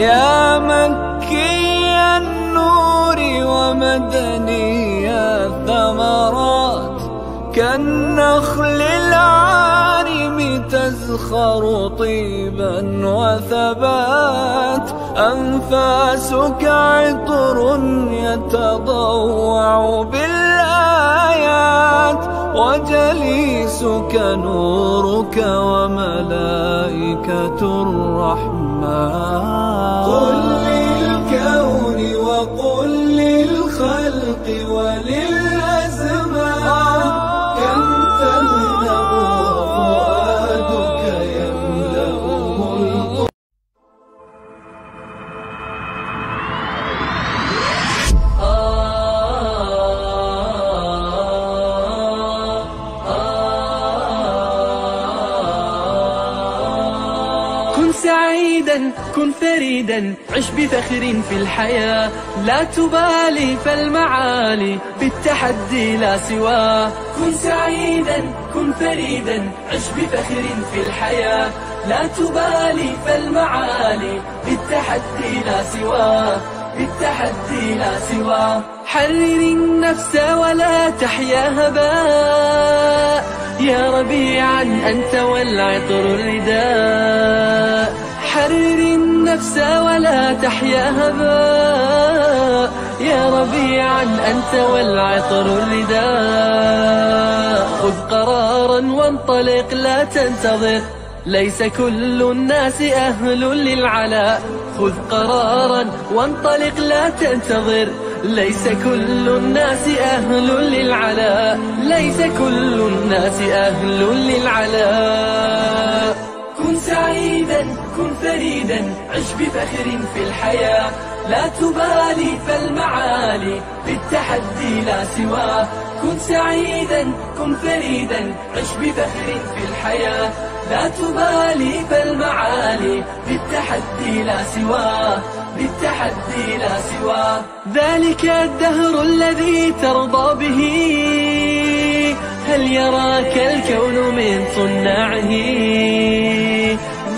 يا مكي النور ومدني الثمرات كالنخل العارم تزخر طيبا وثبات أنفاسك عطر يتضوع بال وجليسك نورك وملائكة الرحمن قل للكون وقل للخلق ولل كن فريدا عش بفخر في الحياة لا تبالي فالمعالي بالتحدي لا سواه كن سعيدا كن فريدا عش بفخر في الحياة لا تبالي فالمعالي بالتحدي لا سواه بالتحدي لا سواه حرر النفس ولا تحيا هباء يا ربيعا أنت والعطر الرداء حرر النفس ولا تحيا هباء يا ربيعا أنت والعطر الرداء خذ قرارا وانطلق لا تنتظر ليس كل الناس أهل للعلاء خذ قرارا وانطلق لا تنتظر ليس كل الناس أهل للعلاء ليس كل الناس أهل للعلاء كن سعيدا كن فريدا عش بفخر في الحياة لا تبالي فالمعالي بالتحدي لا سوى كن سعيدا كن فريدا عش بفخر في الحياة لا تبالي فالمعالي بالتحدي لا سوى بالتحدي لا سوى ذلك الدهر الذي ترضى به هل يراك الكون من صناعه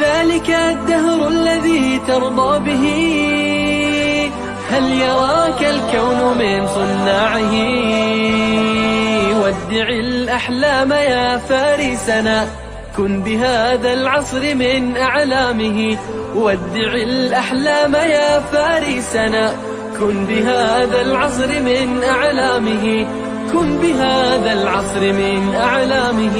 ذلك الدهر الذي ترضى به هل يراك الكون من صناعه ودع الأحلام يا فارسنا كن بهذا العصر من أعلامه ودع الأحلام يا فارسنا كن بهذا العصر من أعلامه كن بهذا العصر من أعلامه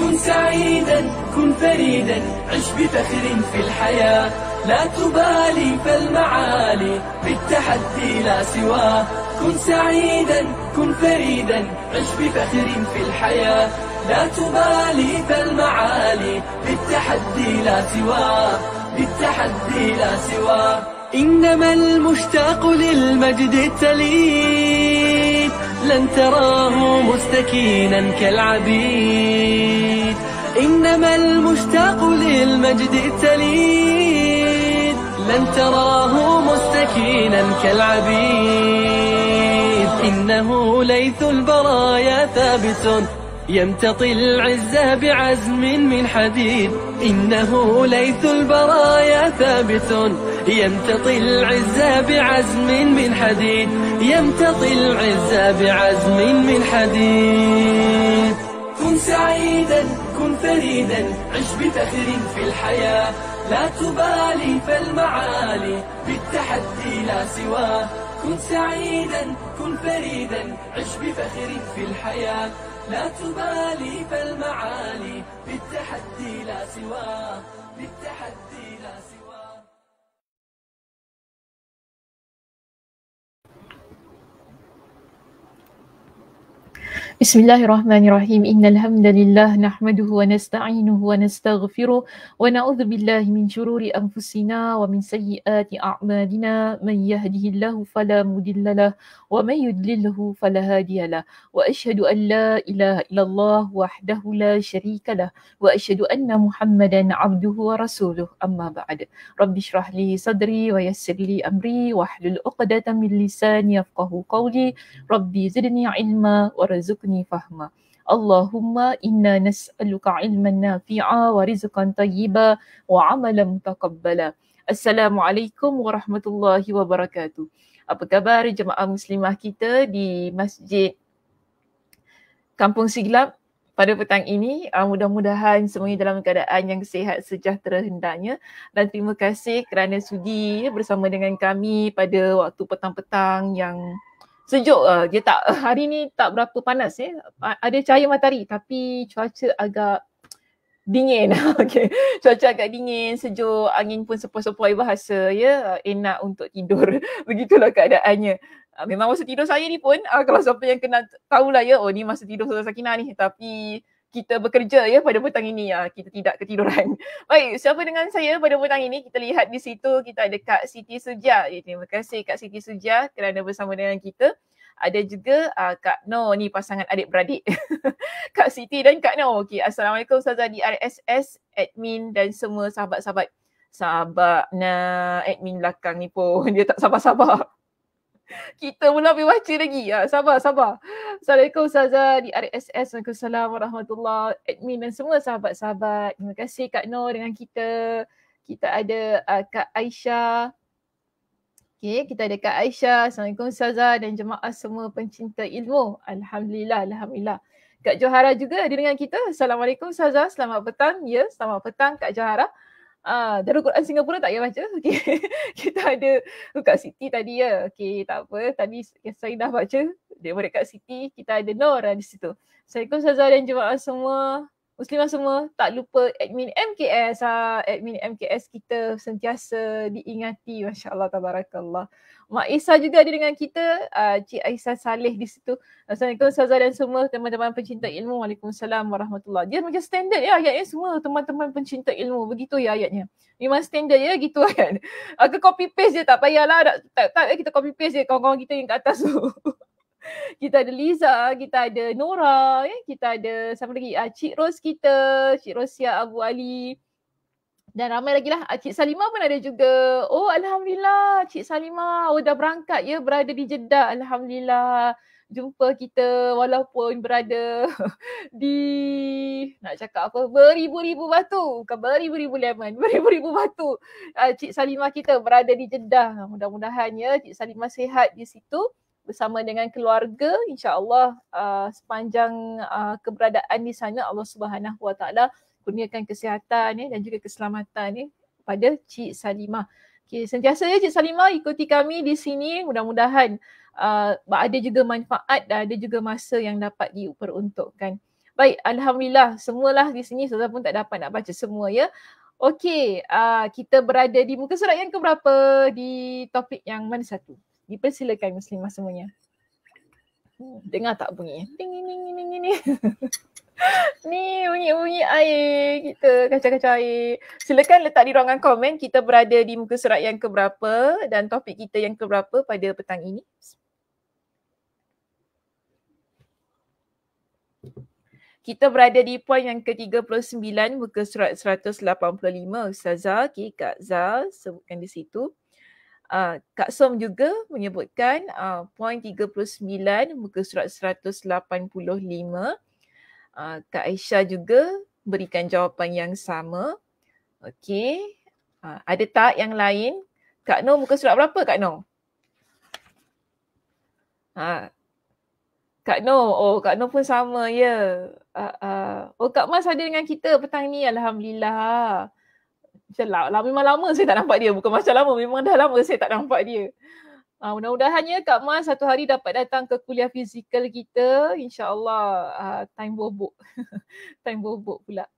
كن سعيدا كن فريدا عش بفخر في الحياة لا تبالي فالمعالي بالتحدي لا سواه كن سعيدا كن فريدا عش بفخر في الحياة لا تبالي فالمعالي بالتحدي لا سواه بالتحدي لا سواه إنما المشتاق للمجد التليد لن تراه مستكينا كالعبيد إنما المشتاق للمجد التليد لن تراه مستكينا كالعبيد إنه ليث البرايا ثابت يمتطي العزة بعزم من حديد إنه ليث البرايا ثابت يمتطي العزة بعزم من حديد يمتطي العزة بعزم من حديد كن سعيدا كن فريدا عش بفخر في الحياة لا تبالي فالمعالي بالتحدي لا سواه كن سعيدا كن فريدا عش بفخر في الحياة لا تبالي فالمعالي بالتحدي لا سواه بالتحدي لا سواه بسم الله الرحمن الرحيم إن الحمد لله نحمده ونستعينه ونستغفره ونعوذ بالله من شرور أنفسنا ومن سيئات أعمالنا من يهده الله فلا مضل له ومن يضلله فلا هادي له وأشهد أن لا إله إلا الله وحده لا شريك له وأشهد أن محمدا عبده ورسوله أما بعد رب اشرح لي صدري ويسر لي أمري واحلل عقدة من لساني يفقه قولي ربي زدني علما وارزقني zidni fahma. Allahumma inna nas'aluka ilman nafi'a wa rizqan tayyiba wa amalan taqabbala. Assalamualaikum warahmatullahi wabarakatuh. Apa khabar jemaah muslimah kita di Masjid Kampung Siglap pada petang ini? Ah, mudah-mudahan semuanya dalam keadaan yang sehat sejahtera hendaknya dan terima kasih kerana sudi bersama dengan kami pada waktu petang-petang yang sejuk uh, dia tak hari ni tak berapa panas eh ada cahaya matahari tapi cuaca agak dingin okey cuaca agak dingin sejuk angin pun sepoi-sepoi bahasa ya uh, enak untuk tidur begitulah keadaannya uh, memang masa tidur saya ni pun uh, kalau siapa yang kenal tahulah ya oh ni masa tidur Sultan Sakinah ni tapi kita bekerja ya pada petang ini ya kita tidak ketiduran. Baik, siapa dengan saya pada petang ini kita lihat di situ kita ada Kak Siti Suja. Ya, terima kasih Kak Siti Suja kerana bersama dengan kita. Ada juga uh, Kak No ni pasangan adik beradik. Kak Siti dan Kak No. Okey, Assalamualaikum Ustazah di RSS admin dan semua sahabat-sahabat. Sahabat na admin belakang ni pun dia tak sabar-sabar. kita pula habis baca lagi. Ya, sabar, sabar. Assalamualaikum Ustazah di RSS. Waalaikumsalam warahmatullahi admin dan semua sahabat-sahabat. Terima kasih Kak Nur dengan kita. Kita ada uh, Kak Aisyah. Okay, kita ada Kak Aisyah. Assalamualaikum Ustazah dan jemaah semua pencinta ilmu. Alhamdulillah, Alhamdulillah. Kak Johara juga ada dengan kita. Assalamualaikum Ustazah. Selamat petang. Ya, selamat petang Kak Johara. Ah, Darul Quran Singapura tak payah baca. Okay. kita ada dekat Siti tadi ya. Okay, tak apa. Tadi saya dah baca. Dia boleh dekat Siti. Kita ada Nora di situ. Assalamualaikum Sazal dan jemaah semua. Muslimah semua. Tak lupa admin MKS. Ah. Admin MKS kita sentiasa diingati. Masya Allah. Tabarakallah. Mak Isa juga ada dengan kita, uh, Cik Aisyah Saleh di situ. Assalamualaikum Ustazah dan semua teman-teman pencinta ilmu. Waalaikumsalam warahmatullahi. Dia macam standard ya ayatnya semua teman-teman pencinta ilmu. Begitu ya ayatnya. Memang standard ya gitu kan. Aku copy paste je tak payahlah. Tak, tak, tak kita copy paste je kawan-kawan kita yang kat atas tu. kita ada Liza, kita ada Nora, ya. kita ada siapa lagi? Ah, Cik Ros kita, Cik Rosia Abu Ali. Dan ramai lagi lah. Ah, Cik Salimah pun ada juga. Oh Alhamdulillah Cik Salimah. Oh dah berangkat ya berada di Jeddah. Alhamdulillah. Jumpa kita walaupun berada di nak cakap apa beribu-ribu batu. Bukan beribu-ribu lemon. Beribu-ribu batu. Ah, Cik Salimah kita berada di Jeddah. Mudah-mudahan ya Cik Salimah sehat di situ bersama dengan keluarga insyaallah uh, sepanjang uh, keberadaan di sana Allah Subhanahu Wa Taala kurniakan kesihatan ya, dan juga keselamatan ya, pada Cik Salimah. Okay, sentiasa ya Cik Salimah ikuti kami di sini mudah-mudahan uh, ada juga manfaat dan ada juga masa yang dapat diperuntukkan. Baik, Alhamdulillah semualah di sini saya pun tak dapat nak baca semua ya. Okey, uh, kita berada di muka surat yang keberapa di topik yang mana satu? Dipersilakan muslimah semuanya. Hmm, dengar tak bunyi? Ding ding ding ding ding. ni unyi unyi air kita kacau-kacau air silakan letak di ruangan komen kita berada di muka surat yang keberapa dan topik kita yang keberapa pada petang ini kita berada di poin yang ke-39 muka surat 185 Ustazah, okay, Kak Zal sebutkan di situ Uh, Kak Som juga menyebutkan uh, poin 39 muka surat 185 uh, Kak Aisyah juga berikan jawapan yang sama. Okey. Uh, ada tak yang lain? Kak Noh muka surat berapa Kak Noh? Ha. Kak Noh, oh Kak Noh pun sama ya. Yeah. Uh, uh. Oh Kak Mas ada dengan kita petang ni Alhamdulillah. Macam lah, lah, memang lama saya tak nampak dia. Bukan macam lama, memang dah lama saya tak nampak dia. Uh, ah, mudah-mudahannya Kak Ma satu hari dapat datang ke kuliah fizikal kita. InsyaAllah uh, time bobok. time bobok pula.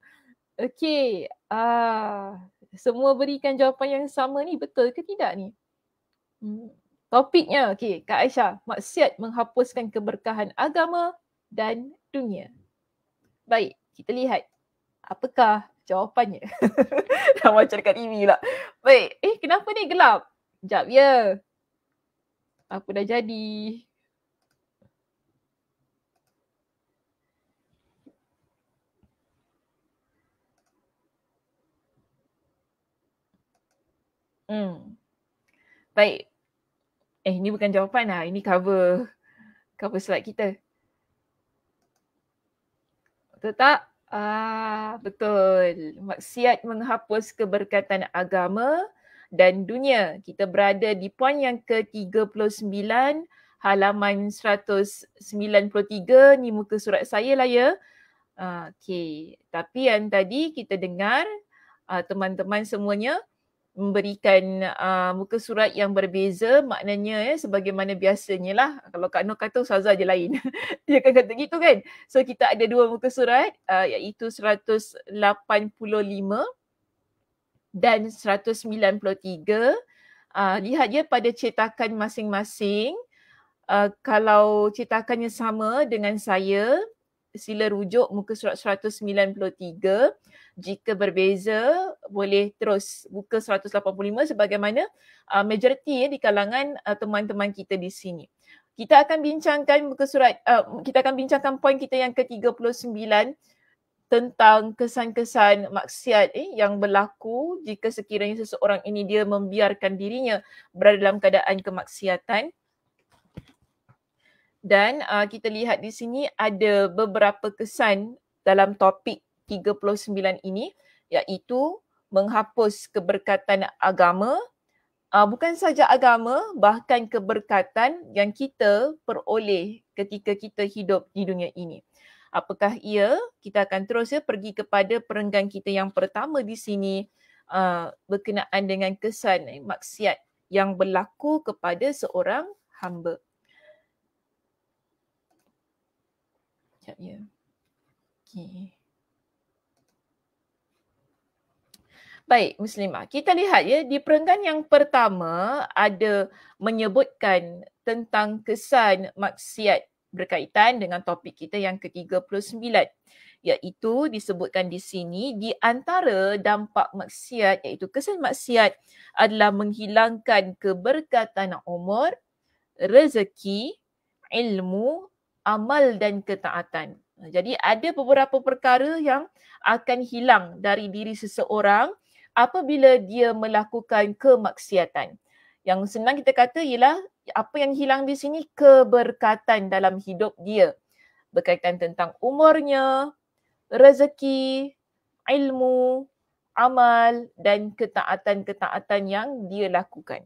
Okay. Uh, ah, semua berikan jawapan yang sama ni betul ke tidak ni? Hmm. Topiknya, okay, Kak Aisyah, maksiat menghapuskan keberkahan agama dan dunia. Baik, kita lihat apakah jawapannya. Dah macam dekat TV pula. Baik, eh kenapa ni gelap? Sekejap ya apa dah jadi. Hmm. Baik. Eh, ini bukan jawapan lah. Ini cover cover slide kita. Betul tak? Ah, betul. Maksiat menghapus keberkatan agama dan dunia. Kita berada di poin yang ke-39 halaman 193 ni muka surat saya lah ya. Okay. Tapi yang tadi kita dengar ah, teman-teman semuanya memberikan uh, muka surat yang berbeza maknanya ya eh, sebagaimana biasanya lah kalau Kak Noh kata Saza je lain dia akan kata gitu kan so kita ada dua muka surat uh, iaitu dan 193 uh, ah, lihat dia ya pada cetakan masing-masing uh, kalau cetakannya sama dengan saya sila rujuk muka surat 193 jika berbeza boleh terus buka 185 sebagaimana uh, majoriti ya, di kalangan uh, teman-teman kita di sini kita akan bincangkan muka surat uh, kita akan bincangkan poin kita yang ke-39 tentang kesan-kesan maksiat eh, yang berlaku jika sekiranya seseorang ini dia membiarkan dirinya berada dalam keadaan kemaksiatan. Dan uh, kita lihat di sini ada beberapa kesan dalam topik 39 ini iaitu menghapus keberkatan agama. Uh, bukan saja agama, bahkan keberkatan yang kita peroleh ketika kita hidup di dunia ini apakah ia kita akan terus ya pergi kepada perenggan kita yang pertama di sini uh, berkenaan dengan kesan eh, maksiat yang berlaku kepada seorang hamba. Sekejap ya. Okay. Baik, Muslimah. Kita lihat ya, di perenggan yang pertama ada menyebutkan tentang kesan maksiat berkaitan dengan topik kita yang ke-39 iaitu disebutkan di sini di antara dampak maksiat iaitu kesan maksiat adalah menghilangkan keberkatan umur, rezeki, ilmu, amal dan ketaatan. Jadi ada beberapa perkara yang akan hilang dari diri seseorang apabila dia melakukan kemaksiatan. Yang senang kita kata ialah apa yang hilang di sini keberkatan dalam hidup dia. Berkaitan tentang umurnya, rezeki, ilmu, amal dan ketaatan-ketaatan yang dia lakukan.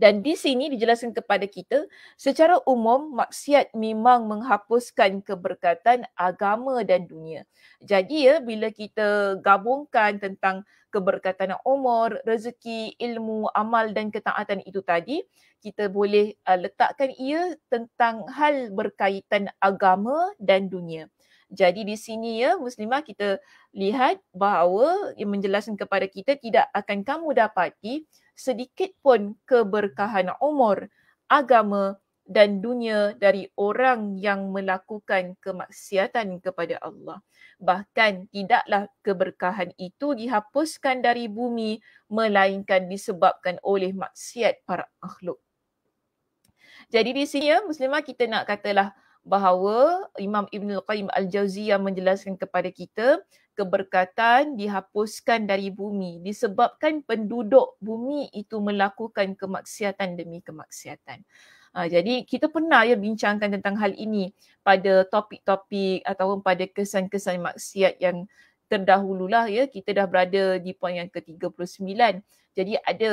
Dan di sini dijelaskan kepada kita, secara umum maksiat memang menghapuskan keberkatan agama dan dunia. Jadi ya, bila kita gabungkan tentang keberkatan umur, rezeki, ilmu, amal dan ketaatan itu tadi, kita boleh uh, letakkan ia tentang hal berkaitan agama dan dunia. Jadi di sini ya muslimah kita lihat bahawa yang menjelaskan kepada kita tidak akan kamu dapati sedikit pun keberkahan umur, agama dan dunia dari orang yang melakukan kemaksiatan kepada Allah. Bahkan tidaklah keberkahan itu dihapuskan dari bumi melainkan disebabkan oleh maksiat para makhluk. Jadi di sini ya, Muslimah kita nak katalah bahawa Imam Ibn Al-Qayyim Al-Jawziyah menjelaskan kepada kita keberkatan dihapuskan dari bumi disebabkan penduduk bumi itu melakukan kemaksiatan demi kemaksiatan. Ha, jadi kita pernah ya bincangkan tentang hal ini pada topik-topik ataupun pada kesan-kesan maksiat yang terdahululah ya kita dah berada di poin yang ke-39. Jadi ada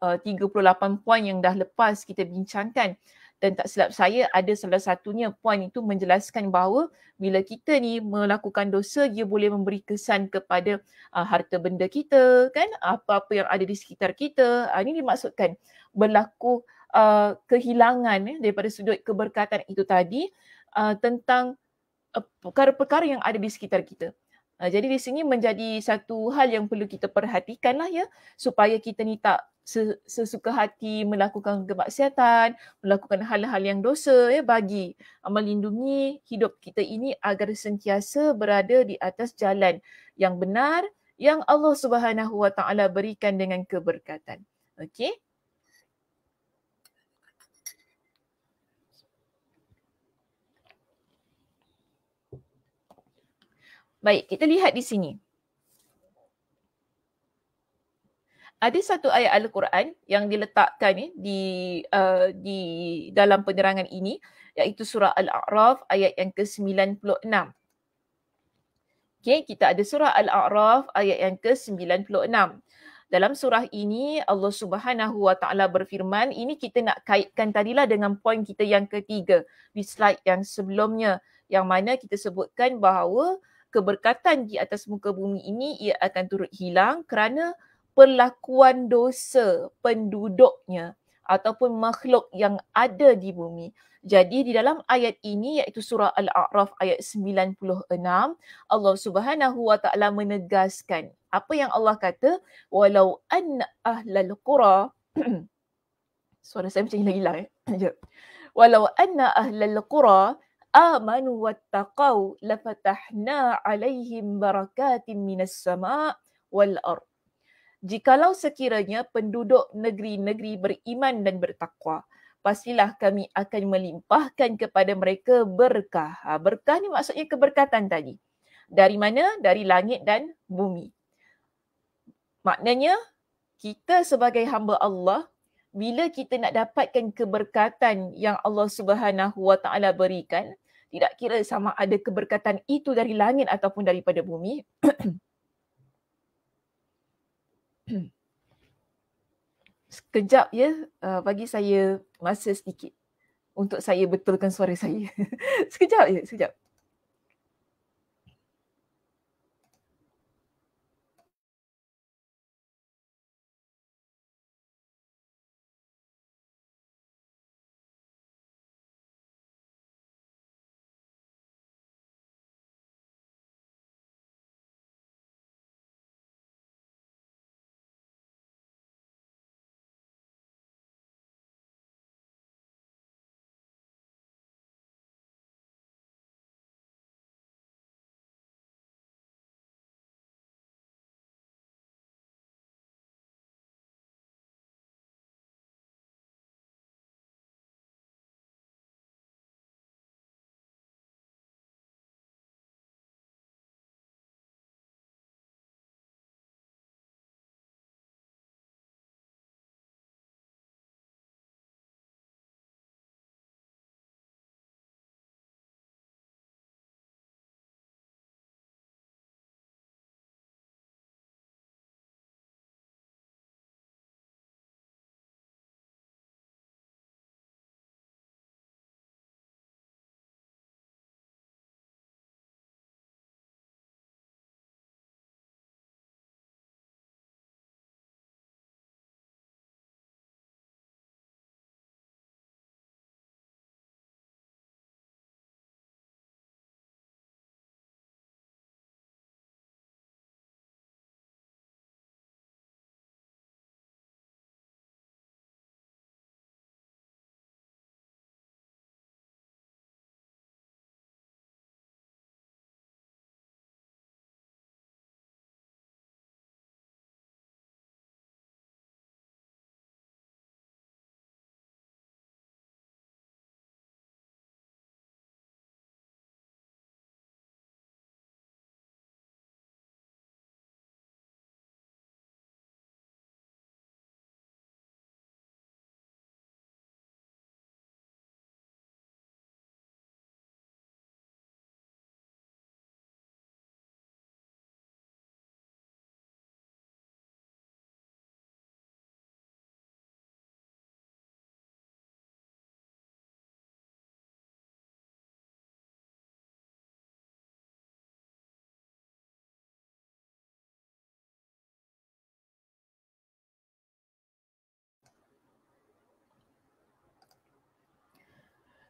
uh, 38 poin yang dah lepas kita bincangkan dan tak silap saya ada salah satunya puan itu menjelaskan bahawa bila kita ni melakukan dosa dia boleh memberi kesan kepada uh, harta benda kita kan apa-apa yang ada di sekitar kita uh, ini dimaksudkan berlaku uh, kehilangan eh, daripada sudut keberkatan itu tadi uh, tentang uh, perkara-perkara yang ada di sekitar kita Uh, jadi di sini menjadi satu hal yang perlu kita perhatikanlah ya supaya kita ni tak sesuka hati melakukan kemaksiatan, melakukan hal-hal yang dosa ya bagi ah, melindungi hidup kita ini agar sentiasa berada di atas jalan yang benar yang Allah Subhanahu Wa Taala berikan dengan keberkatan. Okey. Baik, kita lihat di sini. ada satu ayat Al-Quran yang diletakkan eh, di uh, di dalam penerangan ini iaitu surah Al-A'raf ayat yang ke-96. Okey, kita ada surah Al-A'raf ayat yang ke-96. Dalam surah ini Allah Subhanahu Wa Taala berfirman, ini kita nak kaitkan tadilah dengan poin kita yang ketiga di slide yang sebelumnya yang mana kita sebutkan bahawa keberkatan di atas muka bumi ini ia akan turut hilang kerana perlakuan dosa penduduknya ataupun makhluk yang ada di bumi. Jadi di dalam ayat ini iaitu surah Al-A'raf ayat 96, Allah Subhanahu Wa Ta'ala menegaskan apa yang Allah kata, walau an ahlal qura suara saya macam hilang-hilang lah, eh. ya. walau anna ahlal qura amanu wattaqau fatahna' alaihim barakatin minas sama' wal ard. Jikalau sekiranya penduduk negeri-negeri beriman dan bertakwa, pastilah kami akan melimpahkan kepada mereka berkah. Ha, berkah ni maksudnya keberkatan tadi. Dari mana? Dari langit dan bumi. Maknanya, kita sebagai hamba Allah, bila kita nak dapatkan keberkatan yang Allah Subhanahu Wa Taala berikan, tidak kira sama ada keberkatan itu dari langit ataupun daripada bumi, Sekejap ya, uh, bagi saya masa sedikit untuk saya betulkan suara saya. sekejap ya, sekejap.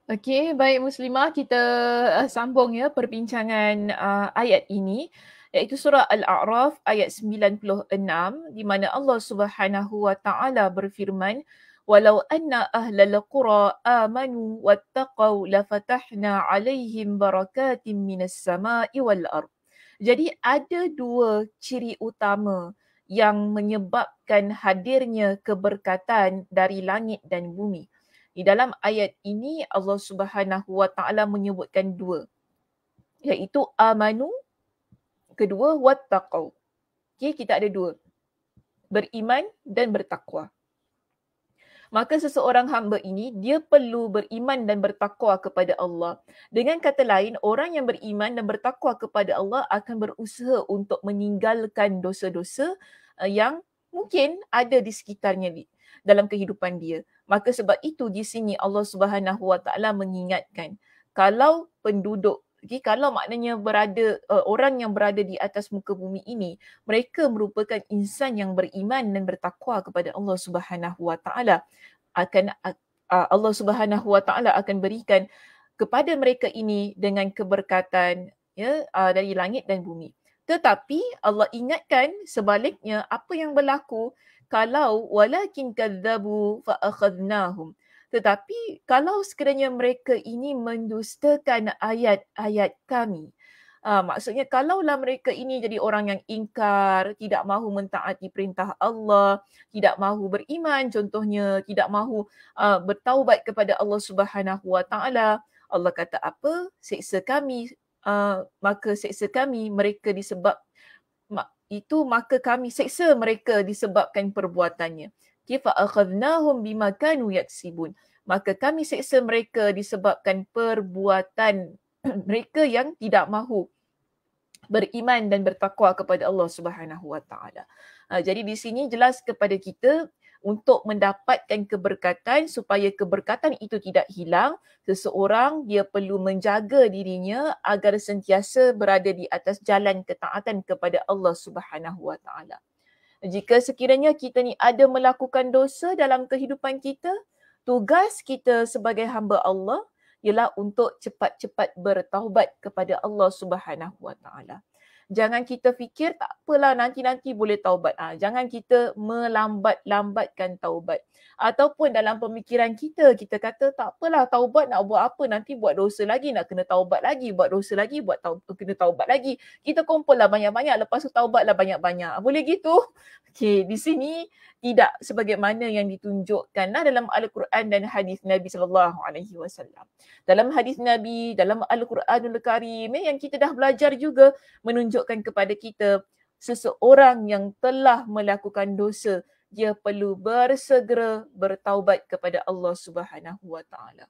Okey, baik muslimah kita uh, sambung ya perbincangan uh, ayat ini iaitu surah Al-A'raf ayat 96 di mana Allah Subhanahu wa taala berfirman walau anna ahlal qura amanu wattaqau lafatahna alaihim barakatim minas sama'i wal ard. Jadi ada dua ciri utama yang menyebabkan hadirnya keberkatan dari langit dan bumi. Di dalam ayat ini Allah Subhanahu Wa Taala menyebutkan dua iaitu amanu kedua wattaqau. Okey kita ada dua. Beriman dan bertakwa. Maka seseorang hamba ini dia perlu beriman dan bertakwa kepada Allah. Dengan kata lain orang yang beriman dan bertakwa kepada Allah akan berusaha untuk meninggalkan dosa-dosa eh, yang mungkin ada di sekitarnya dalam kehidupan dia. Maka sebab itu di sini Allah Subhanahu Wa Taala mengingatkan kalau penduduk jadi kalau maknanya berada uh, orang yang berada di atas muka bumi ini mereka merupakan insan yang beriman dan bertakwa kepada Allah Subhanahu Wa Taala akan uh, Allah Subhanahu Wa Taala akan berikan kepada mereka ini dengan keberkatan ya uh, dari langit dan bumi tetapi Allah ingatkan sebaliknya apa yang berlaku kalau walakin kadzabu fa akhadnahum tetapi kalau sekiranya mereka ini mendustakan ayat-ayat kami Uh, maksudnya kalaulah mereka ini jadi orang yang ingkar, tidak mahu mentaati perintah Allah, tidak mahu beriman contohnya, tidak mahu uh, bertaubat kepada Allah Subhanahu Wa Taala, Allah kata apa? Seksa kami, uh, maka seksa kami mereka disebab itu maka kami seksa mereka disebabkan perbuatannya. Kifa akhadnahum bima kanu yaksibun. Maka kami seksa mereka disebabkan perbuatan mereka yang tidak mahu beriman dan bertakwa kepada Allah Subhanahu Wa Taala. Ha, jadi di sini jelas kepada kita untuk mendapatkan keberkatan supaya keberkatan itu tidak hilang seseorang dia perlu menjaga dirinya agar sentiasa berada di atas jalan ketaatan kepada Allah Subhanahu Wa Taala jika sekiranya kita ni ada melakukan dosa dalam kehidupan kita tugas kita sebagai hamba Allah ialah untuk cepat-cepat bertaubat kepada Allah Subhanahu Wa Taala jangan kita fikir tak apalah nanti-nanti boleh taubat. Ha, jangan kita melambat-lambatkan taubat. Ataupun dalam pemikiran kita, kita kata tak apalah taubat nak buat apa nanti buat dosa lagi, nak kena taubat lagi, buat dosa lagi, buat taub- kena taubat lagi. Kita kumpullah banyak-banyak, lepas tu taubat lah banyak-banyak. Ah, boleh gitu? Okay, di sini tidak sebagaimana yang ditunjukkanlah dalam Al-Quran dan hadis Nabi sallallahu alaihi wasallam. Dalam hadis Nabi, dalam Al-Quranul Karim eh, yang kita dah belajar juga menunjukkan menunjukkan kepada kita seseorang yang telah melakukan dosa dia perlu bersegera bertaubat kepada Allah Subhanahu Wa Taala.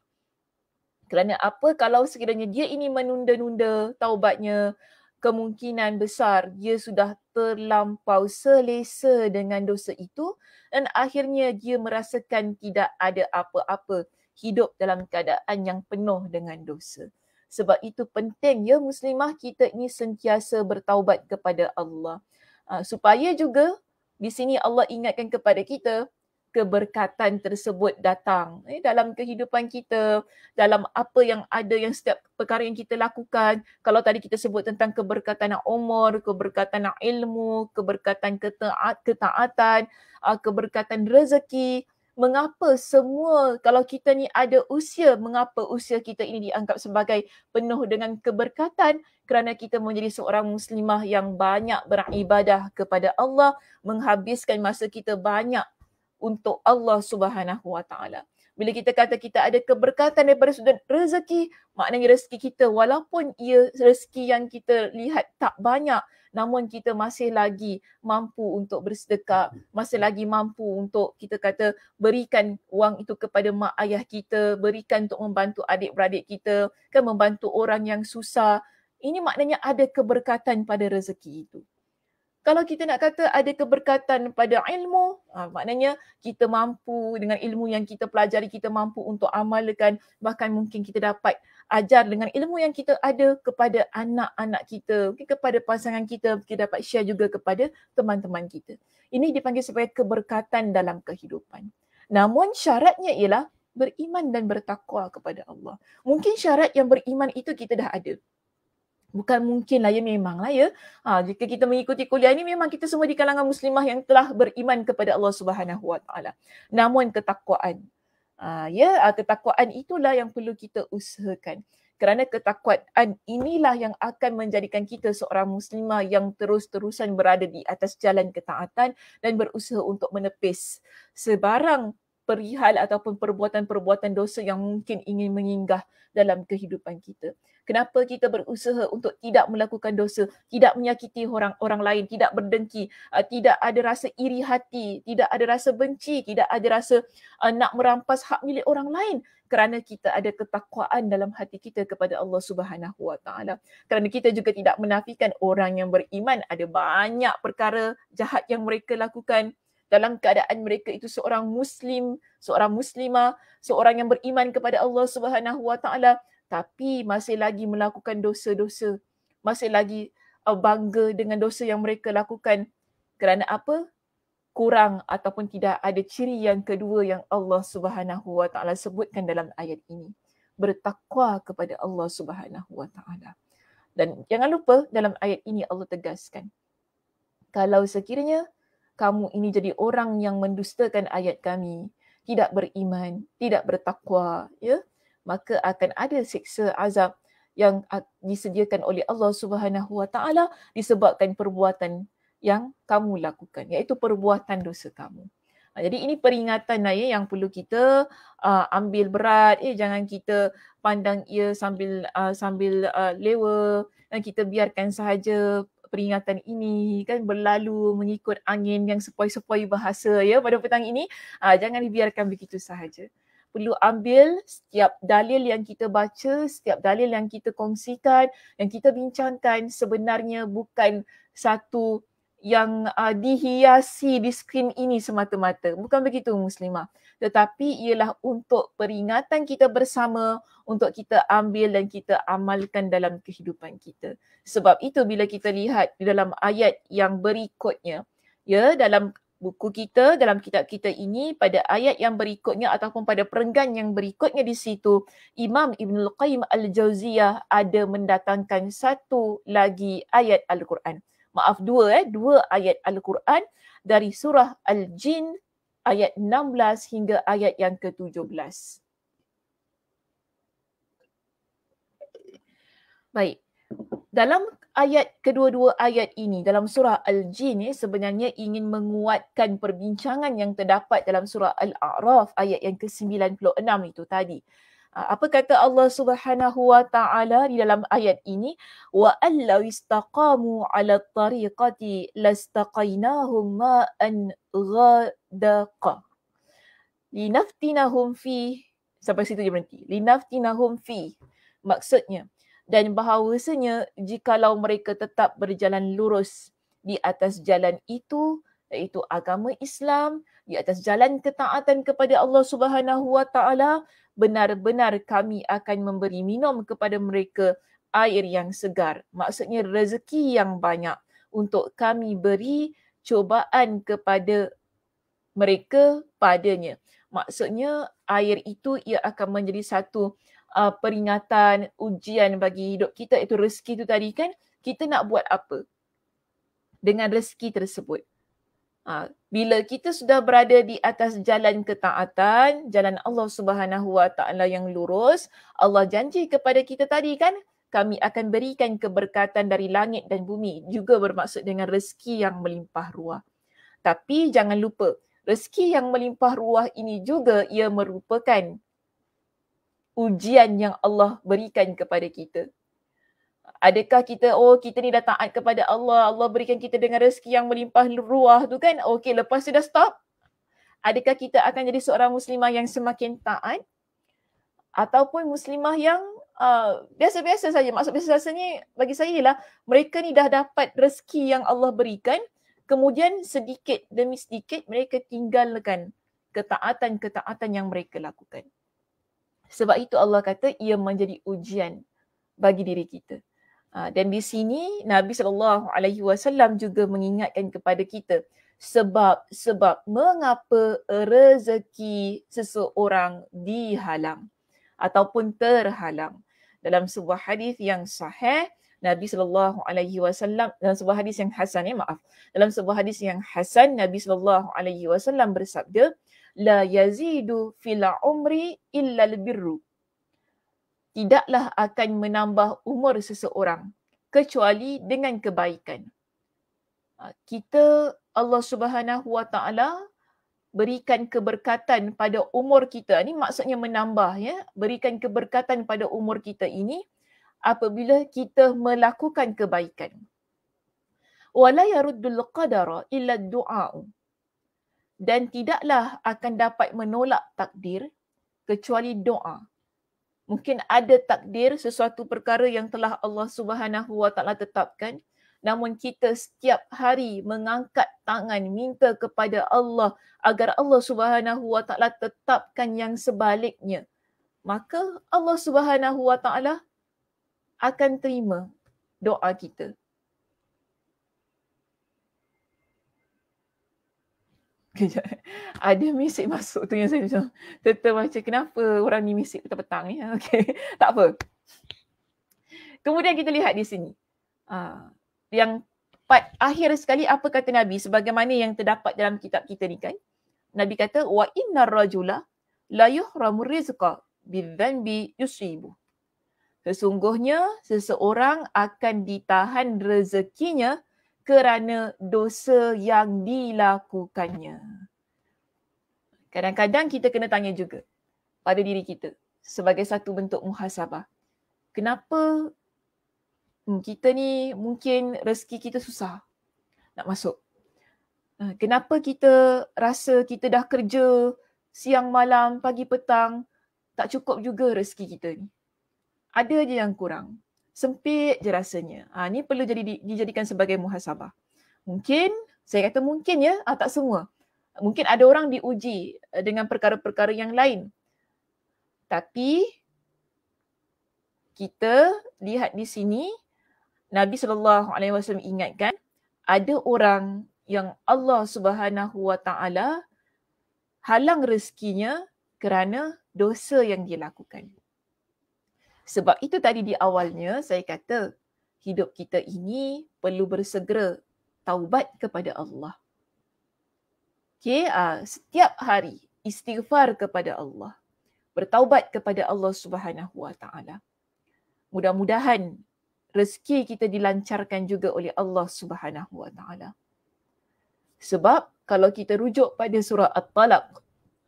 Kerana apa kalau sekiranya dia ini menunda-nunda taubatnya, kemungkinan besar dia sudah terlampau selesa dengan dosa itu dan akhirnya dia merasakan tidak ada apa-apa hidup dalam keadaan yang penuh dengan dosa. Sebab itu penting ya muslimah kita ini sentiasa bertaubat kepada Allah. Uh, supaya juga di sini Allah ingatkan kepada kita keberkatan tersebut datang eh, dalam kehidupan kita, dalam apa yang ada yang setiap perkara yang kita lakukan. Kalau tadi kita sebut tentang keberkatan nak umur, keberkatan nak ilmu, keberkatan ketaatan, ah, keberkatan rezeki, mengapa semua kalau kita ni ada usia mengapa usia kita ini dianggap sebagai penuh dengan keberkatan kerana kita menjadi seorang muslimah yang banyak beribadah kepada Allah menghabiskan masa kita banyak untuk Allah Subhanahu Wa Taala bila kita kata kita ada keberkatan daripada sudut rezeki maknanya rezeki kita walaupun ia rezeki yang kita lihat tak banyak namun kita masih lagi mampu untuk bersedekah, masih lagi mampu untuk kita kata berikan wang itu kepada mak ayah kita, berikan untuk membantu adik-beradik kita, kan membantu orang yang susah. Ini maknanya ada keberkatan pada rezeki itu. Kalau kita nak kata ada keberkatan pada ilmu, ha, maknanya kita mampu dengan ilmu yang kita pelajari, kita mampu untuk amalkan, bahkan mungkin kita dapat ajar dengan ilmu yang kita ada kepada anak-anak kita, mungkin kepada pasangan kita, kita dapat share juga kepada teman-teman kita. Ini dipanggil sebagai keberkatan dalam kehidupan. Namun syaratnya ialah beriman dan bertakwa kepada Allah. Mungkin syarat yang beriman itu kita dah ada. Bukan mungkin lah ya, memang lah ya. Ha, jika kita mengikuti kuliah ini memang kita semua di kalangan muslimah yang telah beriman kepada Allah Subhanahu SWT. Namun ketakwaan, Ah, ya uh, ketakwaan itulah yang perlu kita usahakan kerana ketakwaan inilah yang akan menjadikan kita seorang muslimah yang terus-terusan berada di atas jalan ketaatan dan berusaha untuk menepis sebarang perihal ataupun perbuatan-perbuatan dosa yang mungkin ingin menginggah dalam kehidupan kita. Kenapa kita berusaha untuk tidak melakukan dosa, tidak menyakiti orang orang lain, tidak berdengki, uh, tidak ada rasa iri hati, tidak ada rasa benci, tidak ada rasa uh, nak merampas hak milik orang lain kerana kita ada ketakwaan dalam hati kita kepada Allah Subhanahu Wa Taala. Kerana kita juga tidak menafikan orang yang beriman ada banyak perkara jahat yang mereka lakukan dalam keadaan mereka itu seorang muslim, seorang muslimah, seorang yang beriman kepada Allah Subhanahu Wa Taala tapi masih lagi melakukan dosa-dosa. Masih lagi uh, bangga dengan dosa yang mereka lakukan. Kerana apa? Kurang ataupun tidak ada ciri yang kedua yang Allah Subhanahu Wa Taala sebutkan dalam ayat ini. Bertakwa kepada Allah Subhanahu Wa Taala. Dan jangan lupa dalam ayat ini Allah tegaskan kalau sekiranya kamu ini jadi orang yang mendustakan ayat kami, tidak beriman, tidak bertakwa, ya, maka akan ada siksa azab yang disediakan oleh Allah Subhanahu Wa Taala disebabkan perbuatan yang kamu lakukan, iaitu perbuatan dosa kamu. Ha, jadi ini peringatan naya lah, yang perlu kita uh, ambil berat eh, jangan kita pandang ia sambil uh, sambil uh, lewa dan kita biarkan sahaja peringatan ini kan berlalu mengikut angin yang sepoi-sepoi bahasa ya pada petang ini uh, jangan dibiarkan begitu sahaja perlu ambil setiap dalil yang kita baca setiap dalil yang kita kongsikan yang kita bincangkan sebenarnya bukan satu yang uh, dihiasi di skrin ini semata-mata. Bukan begitu muslimah. Tetapi ialah untuk peringatan kita bersama untuk kita ambil dan kita amalkan dalam kehidupan kita. Sebab itu bila kita lihat di dalam ayat yang berikutnya, ya dalam buku kita, dalam kitab kita ini pada ayat yang berikutnya ataupun pada perenggan yang berikutnya di situ, Imam Ibn Al-Qayyim Al-Jawziyah ada mendatangkan satu lagi ayat Al-Quran maaf dua eh dua ayat al-Quran dari surah al-Jin ayat 16 hingga ayat yang ke-17. Baik. Dalam ayat kedua-dua ayat ini dalam surah al-Jin ni eh, sebenarnya ingin menguatkan perbincangan yang terdapat dalam surah al-A'raf ayat yang ke-96 itu tadi apa kata Allah Subhanahu wa taala di dalam ayat ini wa allaw istaqamu ala tariqati lastaqainahum ma'an ghadaqa linaftinahum fi sampai situ je berhenti linaftinahum fi maksudnya dan bahawasanya jikalau mereka tetap berjalan lurus di atas jalan itu iaitu agama Islam di atas jalan ketaatan kepada Allah Subhanahu wa taala benar-benar kami akan memberi minum kepada mereka air yang segar maksudnya rezeki yang banyak untuk kami beri cobaan kepada mereka padanya maksudnya air itu ia akan menjadi satu uh, peringatan ujian bagi hidup kita itu rezeki itu tadi kan kita nak buat apa dengan rezeki tersebut Ha, bila kita sudah berada di atas jalan ketaatan, jalan Allah Subhanahu Wa Taala yang lurus, Allah janji kepada kita tadi kan, kami akan berikan keberkatan dari langit dan bumi, juga bermaksud dengan rezeki yang melimpah ruah. Tapi jangan lupa, rezeki yang melimpah ruah ini juga ia merupakan ujian yang Allah berikan kepada kita. Adakah kita, oh kita ni dah taat kepada Allah, Allah berikan kita dengan rezeki yang melimpah ruah tu kan. Okey, lepas tu dah stop. Adakah kita akan jadi seorang muslimah yang semakin taat? Ataupun muslimah yang uh, biasa-biasa saja. Maksud biasa-biasa ni bagi saya lah mereka ni dah dapat rezeki yang Allah berikan. Kemudian sedikit demi sedikit mereka tinggalkan ketaatan-ketaatan yang mereka lakukan. Sebab itu Allah kata ia menjadi ujian bagi diri kita. Ah, dan di sini Nabi sallallahu alaihi wasallam juga mengingatkan kepada kita sebab sebab mengapa rezeki seseorang dihalang ataupun terhalang dalam sebuah hadis yang sahih Nabi sallallahu alaihi wasallam dalam sebuah hadis yang hasan ya maaf dalam sebuah hadis yang hasan Nabi sallallahu alaihi wasallam bersabda la yazidu fil umri illa al birru tidaklah akan menambah umur seseorang kecuali dengan kebaikan. Ah, kita Allah Subhanahu Wa Taala berikan keberkatan pada umur kita. Ini maksudnya menambah ya, berikan keberkatan pada umur kita ini apabila kita melakukan kebaikan. Wala yaruddul qadara illa du'a. Dan tidaklah akan dapat menolak takdir kecuali doa mungkin ada takdir sesuatu perkara yang telah Allah Subhanahu Wa Taala tetapkan namun kita setiap hari mengangkat tangan minta kepada Allah agar Allah Subhanahu Wa Taala tetapkan yang sebaliknya maka Allah Subhanahu Wa Taala akan terima doa kita Kejap. Eh. Ada mesej masuk tu yang saya macam tetap macam kenapa orang ni mesej petang-petang ni. Okay. tak apa. Kemudian kita lihat di sini. Uh, yang part akhir sekali apa kata Nabi sebagaimana yang terdapat dalam kitab kita ni kan. Nabi kata wa inna rajula la yuhramu rizqa bidhanbi yusibu. Sesungguhnya seseorang akan ditahan rezekinya kerana dosa yang dilakukannya. Kadang-kadang kita kena tanya juga pada diri kita sebagai satu bentuk muhasabah. Kenapa hmm, kita ni mungkin rezeki kita susah nak masuk? Hmm, kenapa kita rasa kita dah kerja siang malam, pagi petang, tak cukup juga rezeki kita ni? Ada je yang kurang sempit je rasanya. Ha, ni perlu jadi dijadikan sebagai muhasabah. Mungkin, saya kata mungkin ya, ha, tak semua. Mungkin ada orang diuji eh, dengan perkara-perkara yang lain. Tapi kita lihat di sini Nabi sallallahu alaihi wasallam ingatkan ada orang yang Allah Subhanahu wa taala halang rezekinya kerana dosa yang dia lakukan. Sebab itu tadi di awalnya saya kata hidup kita ini perlu bersegera taubat kepada Allah. Okay, uh, setiap hari istighfar kepada Allah. Bertaubat kepada Allah Subhanahu Wa Taala. Mudah-mudahan rezeki kita dilancarkan juga oleh Allah Subhanahu Wa Taala. Sebab kalau kita rujuk pada surah At-Talaq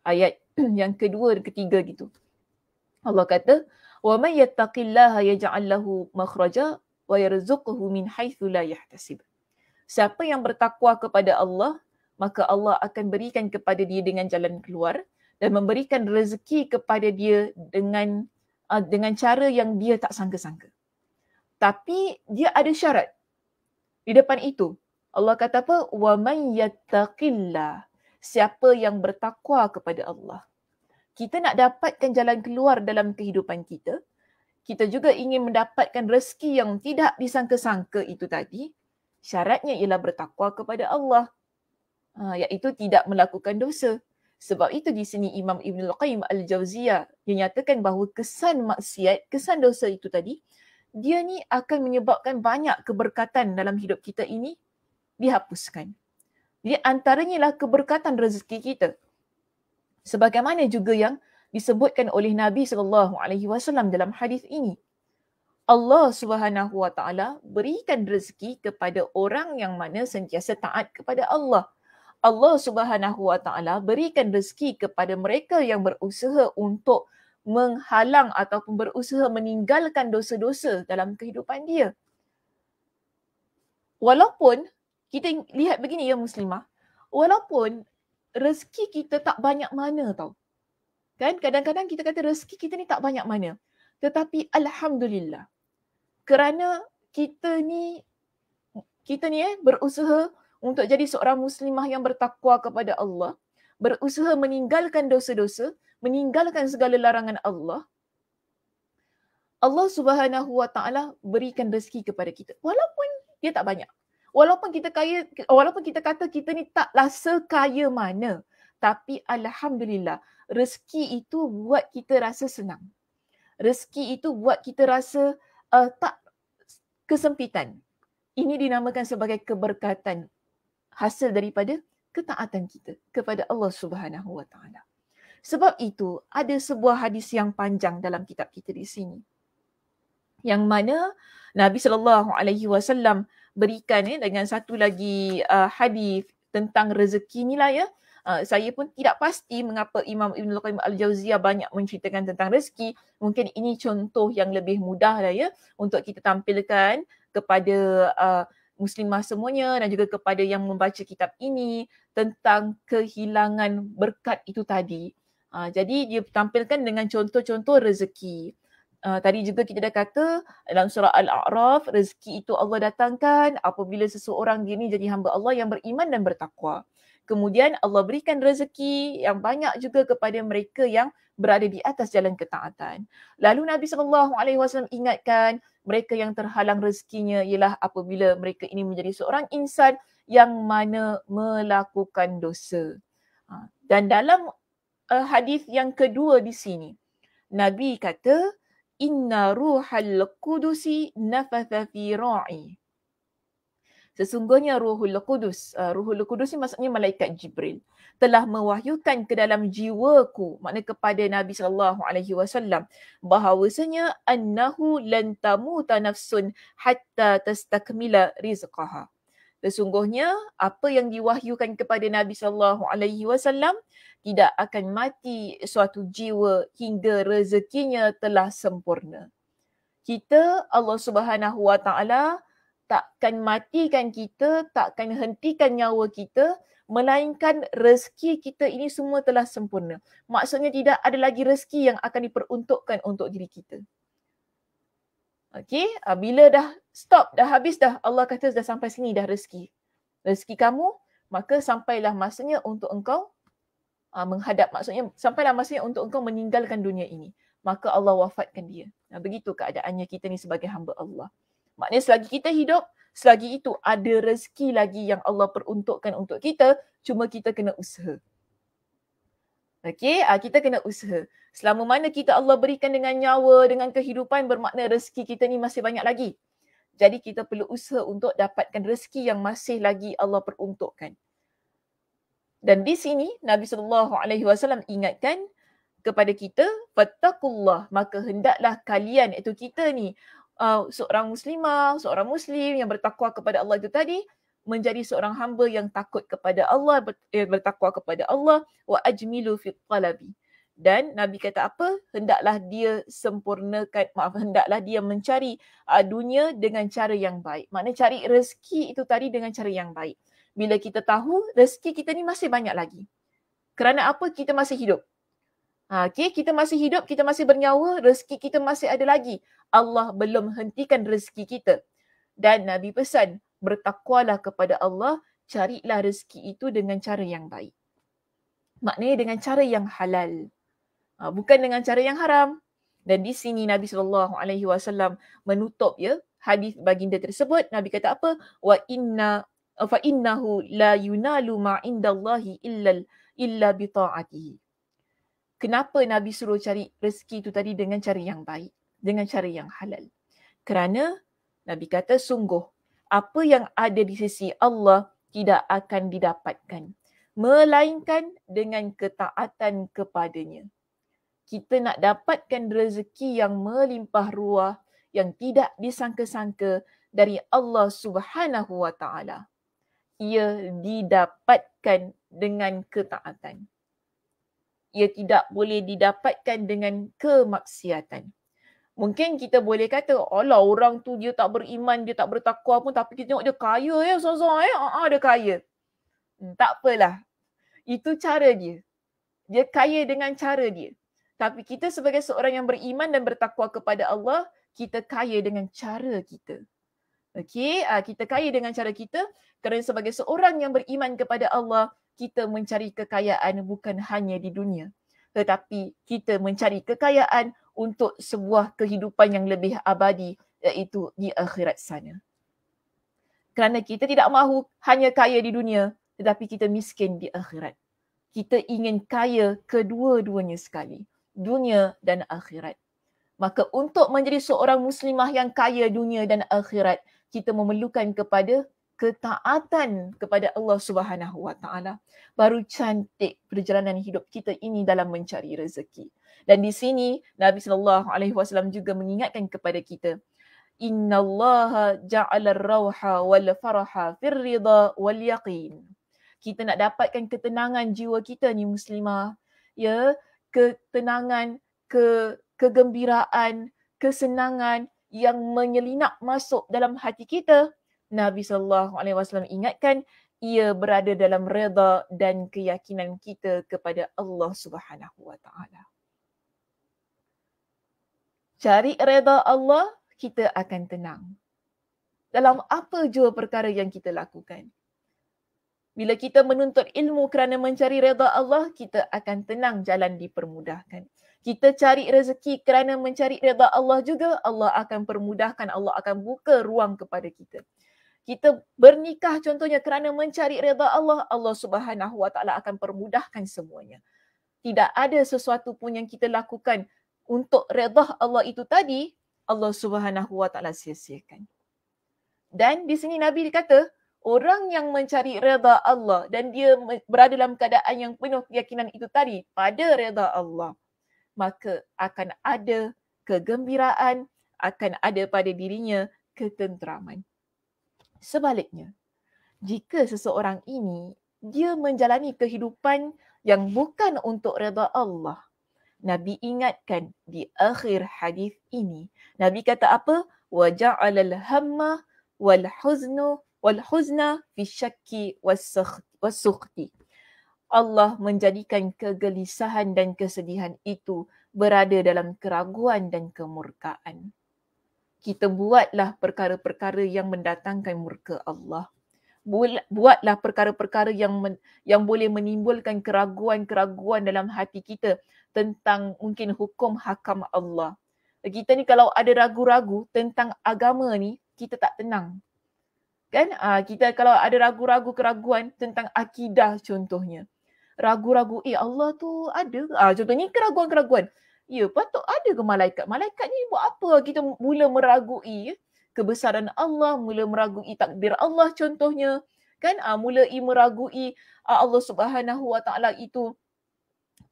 ayat yang kedua dan ketiga gitu. Allah kata, wa man yattaqillaha yaj'al lahu makhraja wa yarzuquhu min haitsu la yahtasib. Siapa yang bertakwa kepada Allah, maka Allah akan berikan kepada dia dengan jalan keluar dan memberikan rezeki kepada dia dengan ah, dengan cara yang dia tak sangka-sangka. Tapi dia ada syarat. Di depan itu, Allah kata apa? Wa man yattaqillah. Siapa yang bertakwa kepada Allah kita nak dapatkan jalan keluar dalam kehidupan kita, kita juga ingin mendapatkan rezeki yang tidak disangka-sangka itu tadi, syaratnya ialah bertakwa kepada Allah. Ha, iaitu tidak melakukan dosa. Sebab itu di sini Imam Ibn Al-Qaim al Jauziyah yang nyatakan bahawa kesan maksiat, kesan dosa itu tadi, dia ni akan menyebabkan banyak keberkatan dalam hidup kita ini dihapuskan. Jadi antaranya ialah keberkatan rezeki kita sebagaimana juga yang disebutkan oleh Nabi sallallahu alaihi wasallam dalam hadis ini. Allah Subhanahu wa taala berikan rezeki kepada orang yang mana sentiasa taat kepada Allah. Allah Subhanahu wa taala berikan rezeki kepada mereka yang berusaha untuk menghalang ataupun berusaha meninggalkan dosa-dosa dalam kehidupan dia. Walaupun kita lihat begini ya muslimah, walaupun rezeki kita tak banyak mana tau. Kan? Kadang-kadang kita kata rezeki kita ni tak banyak mana. Tetapi Alhamdulillah. Kerana kita ni, kita ni eh, berusaha untuk jadi seorang muslimah yang bertakwa kepada Allah. Berusaha meninggalkan dosa-dosa. Meninggalkan segala larangan Allah. Allah subhanahu wa ta'ala berikan rezeki kepada kita. Walaupun dia tak banyak walaupun kita kaya walaupun kita kata kita ni tak rasa kaya mana tapi alhamdulillah rezeki itu buat kita rasa senang rezeki itu buat kita rasa uh, tak kesempitan ini dinamakan sebagai keberkatan hasil daripada ketaatan kita kepada Allah Subhanahu Wa Taala sebab itu ada sebuah hadis yang panjang dalam kitab kita di sini yang mana Nabi sallallahu alaihi wasallam berikan ya dengan satu lagi uh, hadis tentang rezeki lah ya. Uh, saya pun tidak pasti mengapa Imam Ibn Al-Qayyim al Jauziyah banyak menceritakan tentang rezeki. Mungkin ini contoh yang lebih mudah lah ya untuk kita tampilkan kepada uh, muslimah semuanya dan juga kepada yang membaca kitab ini tentang kehilangan berkat itu tadi. Uh, jadi dia tampilkan dengan contoh-contoh rezeki. Uh, tadi juga kita dah kata dalam surah Al-A'raf, rezeki itu Allah datangkan apabila seseorang dia ni jadi hamba Allah yang beriman dan bertakwa. Kemudian Allah berikan rezeki yang banyak juga kepada mereka yang berada di atas jalan ketaatan. Lalu Nabi SAW ingatkan mereka yang terhalang rezekinya ialah apabila mereka ini menjadi seorang insan yang mana melakukan dosa. Uh, dan dalam uh, hadis yang kedua di sini, Nabi kata, inna ruhal Kudusi nafatha fi ra'i sesungguhnya ruhul Kudus, uh, ruhul qudus ni maksudnya malaikat jibril telah mewahyukan ke dalam jiwaku makna kepada nabi sallallahu alaihi wasallam bahawasanya annahu lan tamuta nafsun hatta tastakmila rizqaha sesungguhnya apa yang diwahyukan kepada Nabi sallallahu alaihi wasallam tidak akan mati suatu jiwa hingga rezekinya telah sempurna. Kita Allah Subhanahu wa taala takkan matikan kita, takkan hentikan nyawa kita melainkan rezeki kita ini semua telah sempurna. Maksudnya tidak ada lagi rezeki yang akan diperuntukkan untuk diri kita. Okey, uh, bila dah stop, dah habis dah Allah kata dah sampai sini dah rezeki. Rezeki kamu, maka sampailah masanya untuk engkau uh, menghadap. Maksudnya, sampailah masanya untuk engkau meninggalkan dunia ini. Maka Allah wafatkan dia. Nah, begitu keadaannya kita ni sebagai hamba Allah. Maknanya selagi kita hidup, selagi itu ada rezeki lagi yang Allah peruntukkan untuk kita, cuma kita kena usaha. Okey, uh, kita kena usaha. Selama mana kita Allah berikan dengan nyawa, dengan kehidupan bermakna rezeki kita ni masih banyak lagi. Jadi kita perlu usaha untuk dapatkan rezeki yang masih lagi Allah peruntukkan. Dan di sini Nabi sallallahu alaihi wasallam ingatkan kepada kita fattakullah maka hendaklah kalian iaitu kita ni uh, seorang muslimah, seorang muslim yang bertakwa kepada Allah itu tadi menjadi seorang hamba yang takut kepada Allah yang eh, bertakwa kepada Allah wa ajmilu fi talabi dan nabi kata apa hendaklah dia sempurnakan maaf hendaklah dia mencari ah, dunia dengan cara yang baik makna cari rezeki itu tadi dengan cara yang baik bila kita tahu rezeki kita ni masih banyak lagi kerana apa kita masih hidup ha, okay? kita masih hidup kita masih bernyawa rezeki kita masih ada lagi Allah belum hentikan rezeki kita dan nabi pesan bertakwalah kepada Allah, carilah rezeki itu dengan cara yang baik. Maknanya dengan cara yang halal. Ha, bukan dengan cara yang haram. Dan di sini Nabi saw menutup ya hadis baginda tersebut. Nabi kata apa? Wa inna fa innahu la yunalu ma indallahi illa illa bi ta'atihi. Kenapa Nabi suruh cari rezeki itu tadi dengan cara yang baik, dengan cara yang halal? Kerana Nabi kata sungguh apa yang ada di sisi Allah tidak akan didapatkan melainkan dengan ketaatan kepadanya kita nak dapatkan rezeki yang melimpah ruah yang tidak disangka-sangka dari Allah Subhanahu wa taala ia didapatkan dengan ketaatan ia tidak boleh didapatkan dengan kemaksiatan Mungkin kita boleh kata, alah orang tu dia tak beriman, dia tak bertakwa pun tapi kita tengok dia kaya ya, so, ya, ah uh dia kaya. Hmm, tak apalah. Itu cara dia. Dia kaya dengan cara dia. Tapi kita sebagai seorang yang beriman dan bertakwa kepada Allah, kita kaya dengan cara kita. Okey, ah, kita kaya dengan cara kita kerana sebagai seorang yang beriman kepada Allah, kita mencari kekayaan bukan hanya di dunia. Tetapi kita mencari kekayaan untuk sebuah kehidupan yang lebih abadi iaitu di akhirat sana. Kerana kita tidak mahu hanya kaya di dunia tetapi kita miskin di akhirat. Kita ingin kaya kedua-duanya sekali, dunia dan akhirat. Maka untuk menjadi seorang muslimah yang kaya dunia dan akhirat, kita memerlukan kepada ketaatan kepada Allah Subhanahu Wa baru cantik perjalanan hidup kita ini dalam mencari rezeki. Dan di sini Nabi sallallahu alaihi wasallam juga mengingatkan kepada kita Inna Allah ja'ala ar-rauha wal faraha fir ridha wal yaqin. Kita nak dapatkan ketenangan jiwa kita ni muslimah. Ya, ketenangan ke kegembiraan, kesenangan yang menyelinap masuk dalam hati kita. Nabi sallallahu alaihi wasallam ingatkan ia berada dalam redha dan keyakinan kita kepada Allah Subhanahu wa taala cari reda Allah, kita akan tenang. Dalam apa jua perkara yang kita lakukan. Bila kita menuntut ilmu kerana mencari reda Allah, kita akan tenang jalan dipermudahkan. Kita cari rezeki kerana mencari reda Allah juga, Allah akan permudahkan, Allah akan buka ruang kepada kita. Kita bernikah contohnya kerana mencari reda Allah, Allah Subhanahu Wa Taala akan permudahkan semuanya. Tidak ada sesuatu pun yang kita lakukan untuk redha Allah itu tadi Allah Subhanahu Wa Taala sia-siakan. Dan di sini Nabi kata orang yang mencari redha Allah dan dia berada dalam keadaan yang penuh keyakinan itu tadi pada redha Allah maka akan ada kegembiraan akan ada pada dirinya ketenteraman. Sebaliknya, jika seseorang ini dia menjalani kehidupan yang bukan untuk redha Allah, Nabi ingatkan di akhir hadis ini. Nabi kata apa? Wa al-hamma wal huznu wal huzna fi syakki Allah menjadikan kegelisahan dan kesedihan itu berada dalam keraguan dan kemurkaan. Kita buatlah perkara-perkara yang mendatangkan murka Allah. Buatlah perkara-perkara yang men, yang boleh menimbulkan keraguan-keraguan dalam hati kita tentang mungkin hukum hakam Allah. Kita ni kalau ada ragu-ragu tentang agama ni, kita tak tenang. Kan? Ah kita kalau ada ragu-ragu keraguan tentang akidah contohnya. Ragu-ragu, eh Allah tu ada ke? Ah, contohnya keraguan-keraguan. Ya, patut ada ke malaikat? Malaikat ni buat apa? Kita mula meragui ya? kebesaran Allah, mula meragui takdir Allah contohnya. Kan? Ah mula meragui ah, Allah Subhanahu Wa Taala itu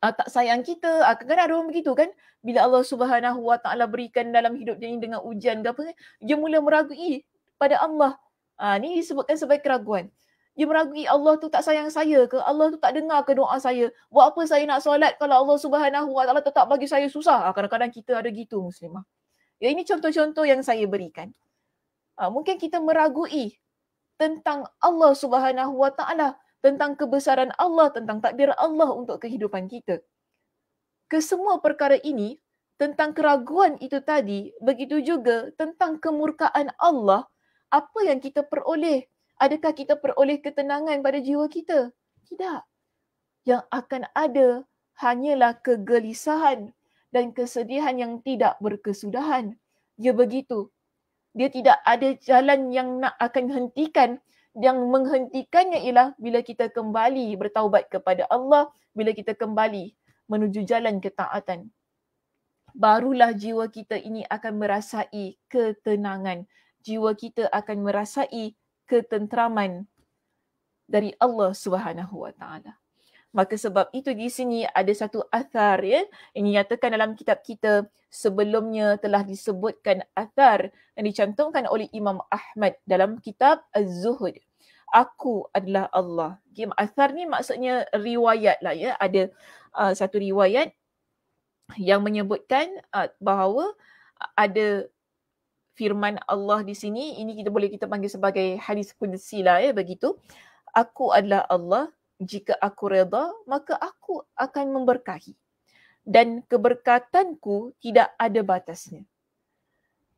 uh, tak sayang kita. Uh, ah, kadang-kadang ada orang begitu kan. Bila Allah subhanahu wa ta'ala berikan dalam hidup dia ini dengan ujian ke apa Dia mula meragui pada Allah. Uh, ah, ini disebutkan sebagai keraguan. Dia meragui Allah tu tak sayang saya ke? Allah tu tak dengar ke doa saya? Buat apa saya nak solat kalau Allah subhanahu wa ta'ala tetap bagi saya susah? Uh, kadang-kadang kita ada gitu muslimah. Ya ini contoh-contoh yang saya berikan. Uh, mungkin kita meragui tentang Allah subhanahu wa ta'ala tentang kebesaran Allah, tentang takdir Allah untuk kehidupan kita. Kesemua perkara ini, tentang keraguan itu tadi, begitu juga tentang kemurkaan Allah, apa yang kita peroleh? Adakah kita peroleh ketenangan pada jiwa kita? Tidak. Yang akan ada hanyalah kegelisahan dan kesedihan yang tidak berkesudahan. Ya begitu. Dia tidak ada jalan yang nak akan hentikan yang menghentikannya ialah bila kita kembali bertaubat kepada Allah, bila kita kembali menuju jalan ketaatan. Barulah jiwa kita ini akan merasai ketenangan. Jiwa kita akan merasai ketenteraman dari Allah Subhanahu Wa Taala. Maka sebab itu di sini ada satu athar ya. Ini nyatakan dalam kitab kita sebelumnya telah disebutkan athar yang dicantumkan oleh Imam Ahmad dalam kitab Az-Zuhud. Aku adalah Allah. Okay, athar ni maksudnya riwayat lah ya. Ada uh, satu riwayat yang menyebutkan uh, bahawa ada firman Allah di sini. Ini kita boleh kita panggil sebagai hadis kudusi lah, ya begitu. Aku adalah Allah jika aku reda, maka aku akan memberkahi dan keberkatanku tidak ada batasnya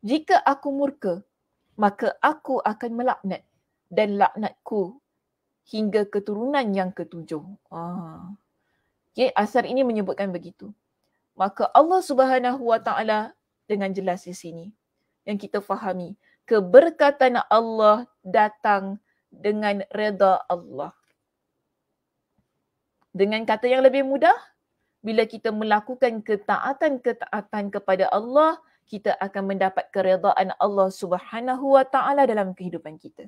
jika aku murka maka aku akan melaknat dan laknatku hingga keturunan yang ketujuh ah okey asar ini menyebutkan begitu maka Allah Subhanahu Wa Taala dengan jelas di sini yang kita fahami keberkatan Allah datang dengan reda Allah dengan kata yang lebih mudah, bila kita melakukan ketaatan-ketaatan kepada Allah, kita akan mendapat keredaan Allah Subhanahu Wa Taala dalam kehidupan kita.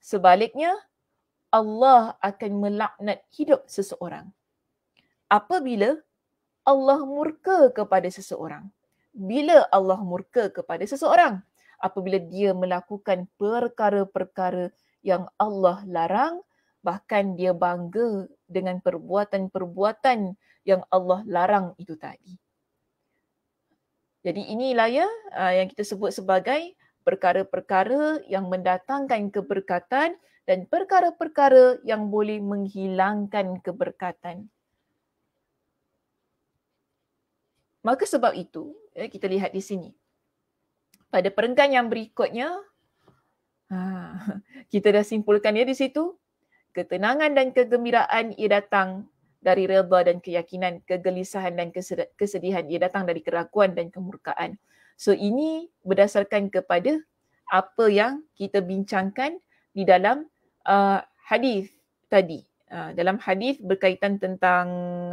Sebaliknya, Allah akan melaknat hidup seseorang. Apabila Allah murka kepada seseorang. Bila Allah murka kepada seseorang? Apabila dia melakukan perkara-perkara yang Allah larang bahkan dia bangga dengan perbuatan-perbuatan yang Allah larang itu tadi. Jadi inilah ya ah, yang kita sebut sebagai perkara-perkara yang mendatangkan keberkatan dan perkara-perkara yang boleh menghilangkan keberkatan. Maka sebab itu, ya, kita lihat di sini. Pada perenggan yang berikutnya, ah, kita dah simpulkan ya di situ, ketenangan dan kegembiraan ia datang dari redha dan keyakinan, kegelisahan dan kesedihan ia datang dari keraguan dan kemurkaan. So ini berdasarkan kepada apa yang kita bincangkan di dalam uh, hadis tadi. Uh, dalam hadis berkaitan tentang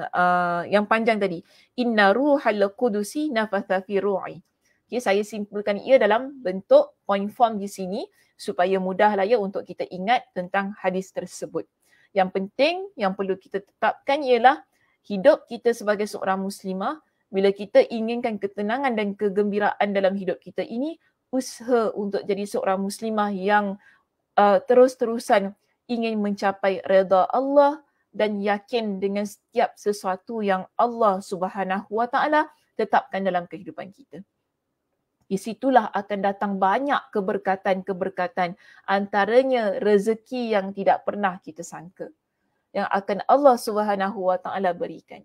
uh, yang panjang tadi. Inna ruhal qudusi nafatha fi ru'i. Okay, saya simpulkan ia dalam bentuk point form di sini supaya mudahlah ya untuk kita ingat tentang hadis tersebut. Yang penting yang perlu kita tetapkan ialah hidup kita sebagai seorang muslimah bila kita inginkan ketenangan dan kegembiraan dalam hidup kita ini usaha untuk jadi seorang muslimah yang uh, terus-terusan ingin mencapai redha Allah dan yakin dengan setiap sesuatu yang Allah Subhanahu Wa Taala tetapkan dalam kehidupan kita di situlah akan datang banyak keberkatan-keberkatan antaranya rezeki yang tidak pernah kita sangka yang akan Allah Subhanahu Wa Taala berikan.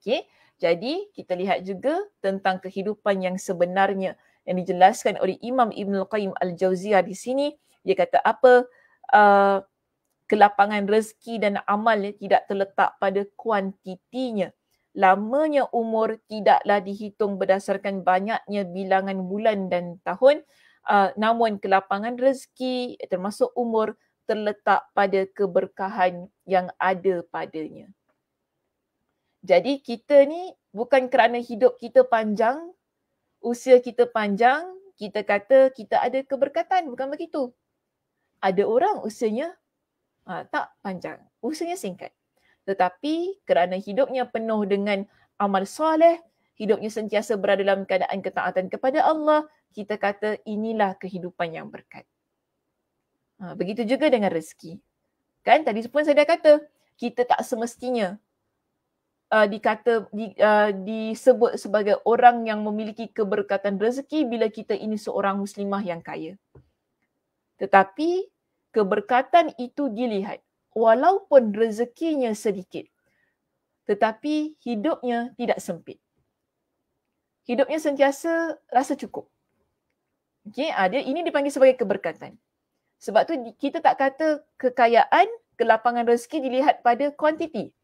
Okey, jadi kita lihat juga tentang kehidupan yang sebenarnya yang dijelaskan oleh Imam Ibn Al-Qayyim al Jauziyah di sini. Dia kata apa uh, kelapangan rezeki dan amal tidak terletak pada kuantitinya lamanya umur tidaklah dihitung berdasarkan banyaknya bilangan bulan dan tahun uh, namun kelapangan rezeki termasuk umur terletak pada keberkahan yang ada padanya jadi kita ni bukan kerana hidup kita panjang usia kita panjang kita kata kita ada keberkatan bukan begitu ada orang usianya uh, tak panjang usianya singkat tetapi kerana hidupnya penuh dengan amal soleh, hidupnya sentiasa berada dalam keadaan ketaatan kepada Allah, kita kata inilah kehidupan yang berkat. Ha, begitu juga dengan rezeki. Kan tadi pun saya dah kata, kita tak semestinya uh, dikata di, uh, disebut sebagai orang yang memiliki keberkatan rezeki bila kita ini seorang muslimah yang kaya. Tetapi keberkatan itu dilihat walaupun rezekinya sedikit tetapi hidupnya tidak sempit. Hidupnya sentiasa rasa cukup. Okey, ah, dia ini dipanggil sebagai keberkatan. Sebab tu kita tak kata kekayaan, kelapangan rezeki dilihat pada kuantiti.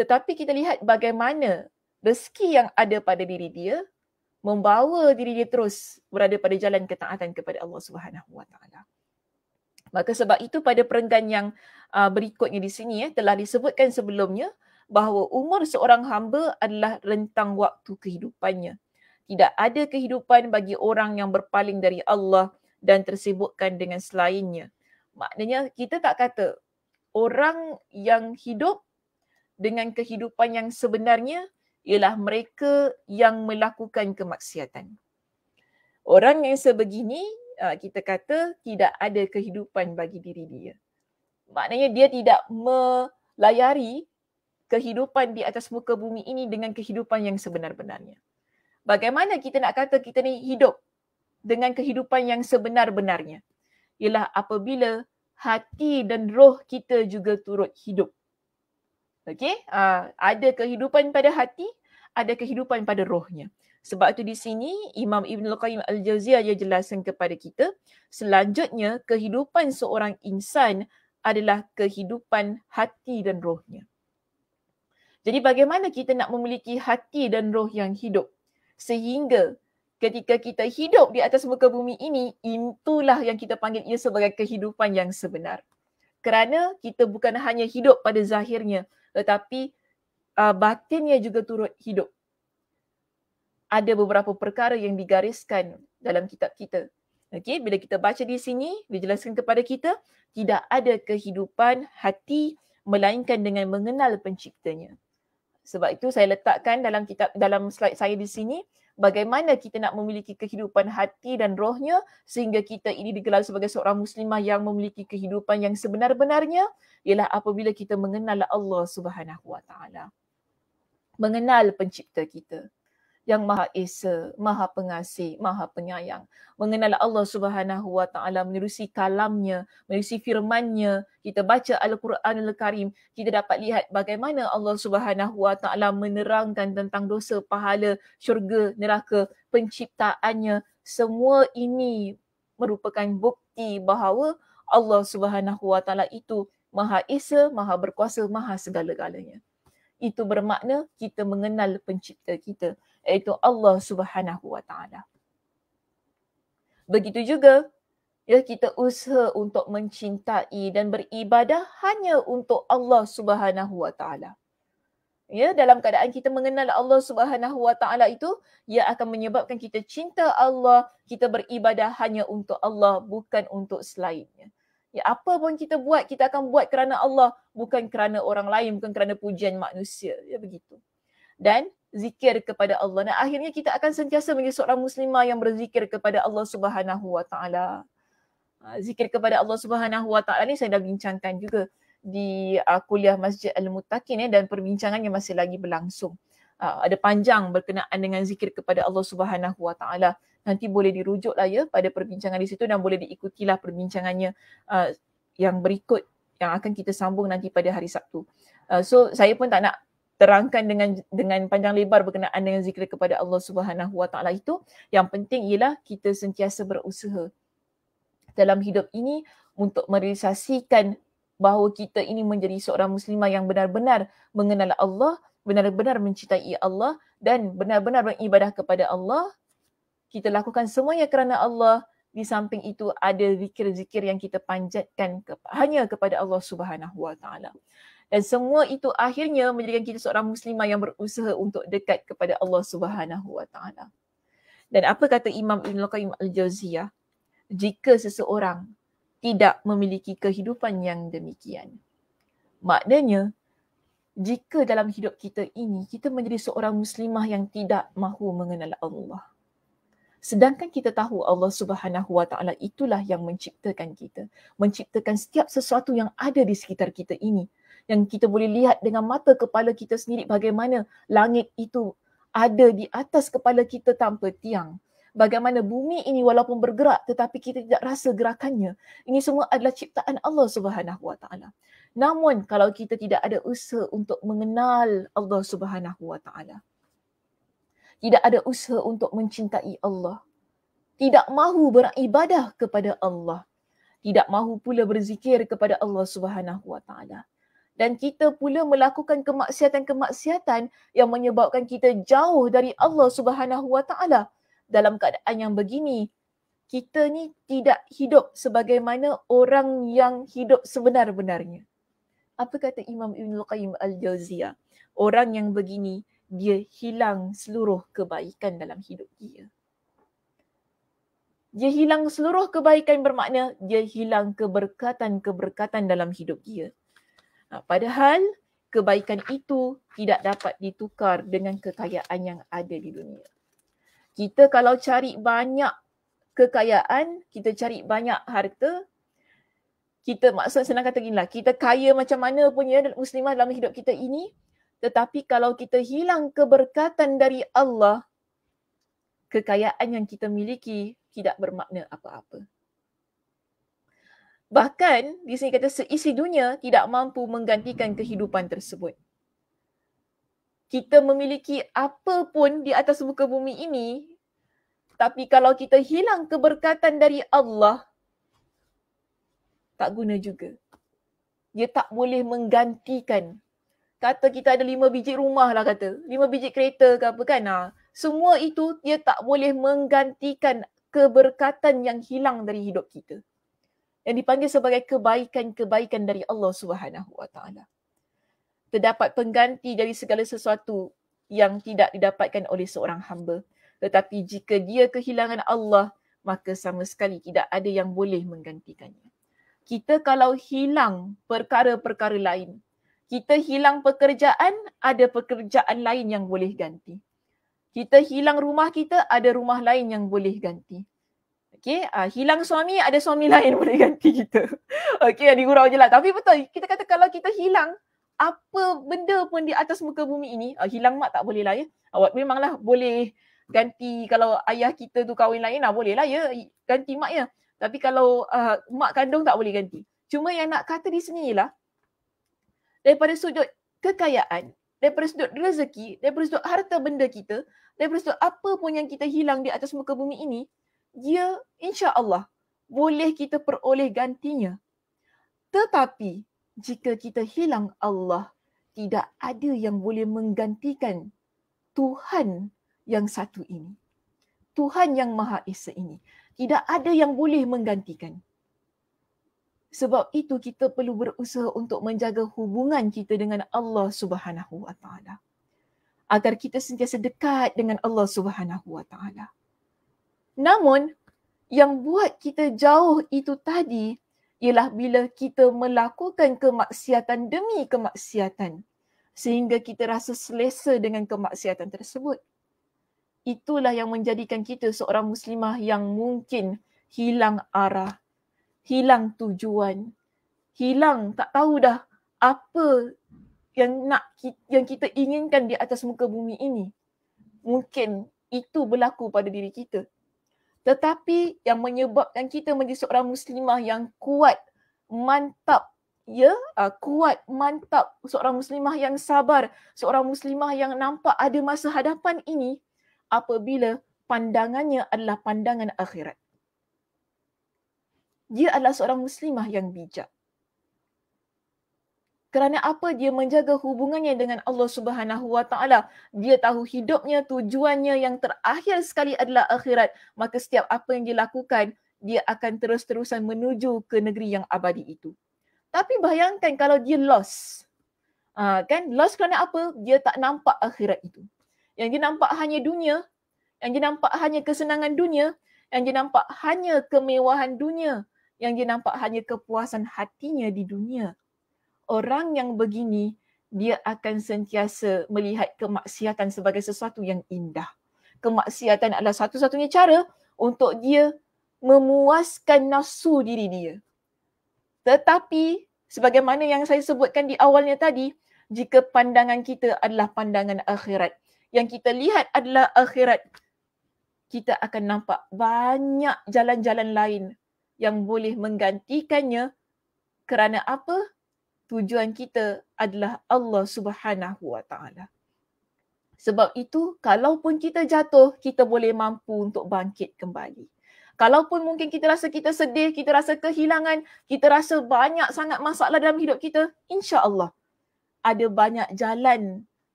Tetapi kita lihat bagaimana rezeki yang ada pada diri dia membawa diri dia terus berada pada jalan ketaatan kepada Allah Subhanahu Wa Taala. Maka sebab itu pada perenggan yang uh, berikutnya di sini eh, telah disebutkan sebelumnya bahawa umur seorang hamba adalah rentang waktu kehidupannya. Tidak ada kehidupan bagi orang yang berpaling dari Allah dan tersibukkan dengan selainnya. Maknanya kita tak kata orang yang hidup dengan kehidupan yang sebenarnya ialah mereka yang melakukan kemaksiatan. Orang yang sebegini uh, kita kata tidak ada kehidupan bagi diri dia. Maknanya dia tidak melayari kehidupan di atas muka bumi ini dengan kehidupan yang sebenar-benarnya. Bagaimana kita nak kata kita ni hidup dengan kehidupan yang sebenar-benarnya? Ialah apabila hati dan roh kita juga turut hidup. Okey, uh, ada kehidupan pada hati, ada kehidupan pada rohnya. Sebab tu di sini Imam Ibn Al-Qayyim Al-Jawziyah dia jelaskan kepada kita, selanjutnya kehidupan seorang insan adalah kehidupan hati dan rohnya. Jadi bagaimana kita nak memiliki hati dan roh yang hidup sehingga ketika kita hidup di atas muka bumi ini itulah yang kita panggil ia sebagai kehidupan yang sebenar. Kerana kita bukan hanya hidup pada zahirnya tetapi uh, batinnya juga turut hidup. Ada beberapa perkara yang digariskan dalam kitab kita Okey, bila kita baca di sini, dijelaskan kepada kita, tidak ada kehidupan hati melainkan dengan mengenal penciptanya. Sebab itu saya letakkan dalam kitab dalam slide saya di sini bagaimana kita nak memiliki kehidupan hati dan rohnya sehingga kita ini digelar sebagai seorang muslimah yang memiliki kehidupan yang sebenar-benarnya ialah apabila kita mengenal Allah Subhanahu Wa Taala. Mengenal pencipta kita yang Maha Esa, Maha Pengasih, Maha Penyayang. Mengenal Allah Subhanahu Wa Taala menerusi kalamnya, melalui firman-Nya. Kita baca Al-Quran Al-Karim, kita dapat lihat bagaimana Allah Subhanahu Wa Taala menerangkan tentang dosa, pahala, syurga, neraka, penciptaannya. Semua ini merupakan bukti bahawa Allah Subhanahu Wa Taala itu Maha Esa, Maha Berkuasa, Maha Segala-galanya. Itu bermakna kita mengenal pencipta kita iaitu Allah Subhanahu Wa Taala. Begitu juga ya kita usaha untuk mencintai dan beribadah hanya untuk Allah Subhanahu Wa Taala. Ya dalam keadaan kita mengenal Allah Subhanahu Wa Taala itu ia akan menyebabkan kita cinta Allah, kita beribadah hanya untuk Allah bukan untuk selainnya. Ya apa pun kita buat kita akan buat kerana Allah bukan kerana orang lain bukan kerana pujian manusia ya begitu. Dan zikir kepada Allah dan akhirnya kita akan sentiasa menjadi seorang muslimah yang berzikir kepada Allah Subhanahu wa taala. Ha, zikir kepada Allah Subhanahu wa taala ni saya dah bincangkan juga di uh, kuliah Masjid Al-Muttaqin eh, dan perbincangannya masih lagi berlangsung. Uh, ada panjang berkenaan dengan zikir kepada Allah Subhanahu wa taala. Nanti boleh dirujuklah ya pada perbincangan di situ dan boleh diikutilah perbincangannya uh, yang berikut yang akan kita sambung nanti pada hari Sabtu. Uh, so saya pun tak nak terangkan dengan dengan panjang lebar berkenaan dengan zikir kepada Allah Subhanahu Wa Taala itu yang penting ialah kita sentiasa berusaha dalam hidup ini untuk merealisasikan bahawa kita ini menjadi seorang muslimah yang benar-benar mengenal Allah, benar-benar mencintai Allah dan benar-benar beribadah kepada Allah. Kita lakukan semuanya kerana Allah. Di samping itu ada zikir-zikir yang kita panjatkan ke, hanya kepada Allah Subhanahu Wa Taala dan semua itu akhirnya menjadikan kita seorang muslimah yang berusaha untuk dekat kepada Allah Subhanahu Wa Taala. Dan apa kata Imam Ibn Qayyim Al-Jawziyah? Jika seseorang tidak memiliki kehidupan yang demikian. Maknanya, jika dalam hidup kita ini kita menjadi seorang muslimah yang tidak mahu mengenal Allah. Sedangkan kita tahu Allah Subhanahu Wa Taala itulah yang menciptakan kita, menciptakan setiap sesuatu yang ada di sekitar kita ini, yang kita boleh lihat dengan mata kepala kita sendiri bagaimana langit itu ada di atas kepala kita tanpa tiang. Bagaimana bumi ini walaupun bergerak tetapi kita tidak rasa gerakannya. Ini semua adalah ciptaan Allah Subhanahu Wa Taala. Namun kalau kita tidak ada usaha untuk mengenal Allah Subhanahu Wa Taala, tidak ada usaha untuk mencintai Allah, tidak mahu beribadah kepada Allah, tidak mahu pula berzikir kepada Allah Subhanahu Wa Taala, dan kita pula melakukan kemaksiatan-kemaksiatan yang menyebabkan kita jauh dari Allah Subhanahu Wa Taala dalam keadaan yang begini kita ni tidak hidup sebagaimana orang yang hidup sebenar-benarnya apa kata Imam Ibn Qayyim Al-Jawziyah orang yang begini dia hilang seluruh kebaikan dalam hidup dia dia hilang seluruh kebaikan bermakna dia hilang keberkatan-keberkatan dalam hidup dia. Ah, padahal kebaikan itu tidak dapat ditukar dengan kekayaan yang ada di dunia. Kita kalau cari banyak kekayaan, kita cari banyak harta, kita maksud senang kata ginilah, kita kaya macam mana pun ya muslimah dalam hidup kita ini, tetapi kalau kita hilang keberkatan dari Allah, kekayaan yang kita miliki tidak bermakna apa-apa. Bahkan di sini kata seisi dunia tidak mampu menggantikan kehidupan tersebut. Kita memiliki apa pun di atas muka bumi ini tapi kalau kita hilang keberkatan dari Allah tak guna juga. Dia tak boleh menggantikan. Kata kita ada lima biji rumah lah kata. Lima biji kereta ke apa kan. Ha. Semua itu dia tak boleh menggantikan keberkatan yang hilang dari hidup kita yang dipanggil sebagai kebaikan-kebaikan dari Allah Subhanahu Wa Taala. Terdapat pengganti dari segala sesuatu yang tidak didapatkan oleh seorang hamba. Tetapi jika dia kehilangan Allah, maka sama sekali tidak ada yang boleh menggantikannya. Kita kalau hilang perkara-perkara lain, kita hilang pekerjaan, ada pekerjaan lain yang boleh ganti. Kita hilang rumah kita, ada rumah lain yang boleh ganti. Okay, uh, ah, hilang suami, ada suami lain boleh ganti kita. okay, yang digurau je lah. Tapi betul, kita kata kalau kita hilang, apa benda pun di atas muka bumi ini, uh, hilang mak tak boleh lah ya. Awak memanglah boleh ganti kalau ayah kita tu kahwin lain lah boleh lah ya. Ganti mak ya. Tapi kalau uh, mak kandung tak boleh ganti. Cuma yang nak kata di sini ialah, daripada sudut kekayaan, daripada sudut rezeki, daripada sudut harta benda kita, daripada sudut apa pun yang kita hilang di atas muka bumi ini, ia insya-Allah boleh kita peroleh gantinya. Tetapi jika kita hilang Allah, tidak ada yang boleh menggantikan Tuhan yang satu ini. Tuhan yang Maha Esa ini. Tidak ada yang boleh menggantikan. Sebab itu kita perlu berusaha untuk menjaga hubungan kita dengan Allah Subhanahu Wa Taala. Agar kita sentiasa dekat dengan Allah Subhanahu Wa Taala. Namun, yang buat kita jauh itu tadi ialah bila kita melakukan kemaksiatan demi kemaksiatan sehingga kita rasa selesa dengan kemaksiatan tersebut. Itulah yang menjadikan kita seorang muslimah yang mungkin hilang arah, hilang tujuan, hilang tak tahu dah apa yang nak yang kita inginkan di atas muka bumi ini. Mungkin itu berlaku pada diri kita. Tetapi yang menyebabkan kita menjadi seorang muslimah yang kuat, mantap, ya, uh, kuat, mantap, seorang muslimah yang sabar, seorang muslimah yang nampak ada masa hadapan ini apabila pandangannya adalah pandangan akhirat. Dia adalah seorang muslimah yang bijak kerana apa dia menjaga hubungannya dengan Allah Subhanahu Wa Taala dia tahu hidupnya tujuannya yang terakhir sekali adalah akhirat maka setiap apa yang dilakukan dia akan terus-terusan menuju ke negeri yang abadi itu tapi bayangkan kalau dia lost uh, kan lost kerana apa dia tak nampak akhirat itu yang dia nampak hanya dunia yang dia nampak hanya kesenangan dunia yang dia nampak hanya kemewahan dunia yang dia nampak hanya kepuasan hatinya di dunia orang yang begini dia akan sentiasa melihat kemaksiatan sebagai sesuatu yang indah. Kemaksiatan adalah satu-satunya cara untuk dia memuaskan nafsu diri dia. Tetapi sebagaimana yang saya sebutkan di awalnya tadi, jika pandangan kita adalah pandangan akhirat, yang kita lihat adalah akhirat, kita akan nampak banyak jalan-jalan lain yang boleh menggantikannya kerana apa? tujuan kita adalah Allah Subhanahu Wa Taala. Sebab itu, kalaupun kita jatuh, kita boleh mampu untuk bangkit kembali. Kalaupun mungkin kita rasa kita sedih, kita rasa kehilangan, kita rasa banyak sangat masalah dalam hidup kita, insya-Allah ada banyak jalan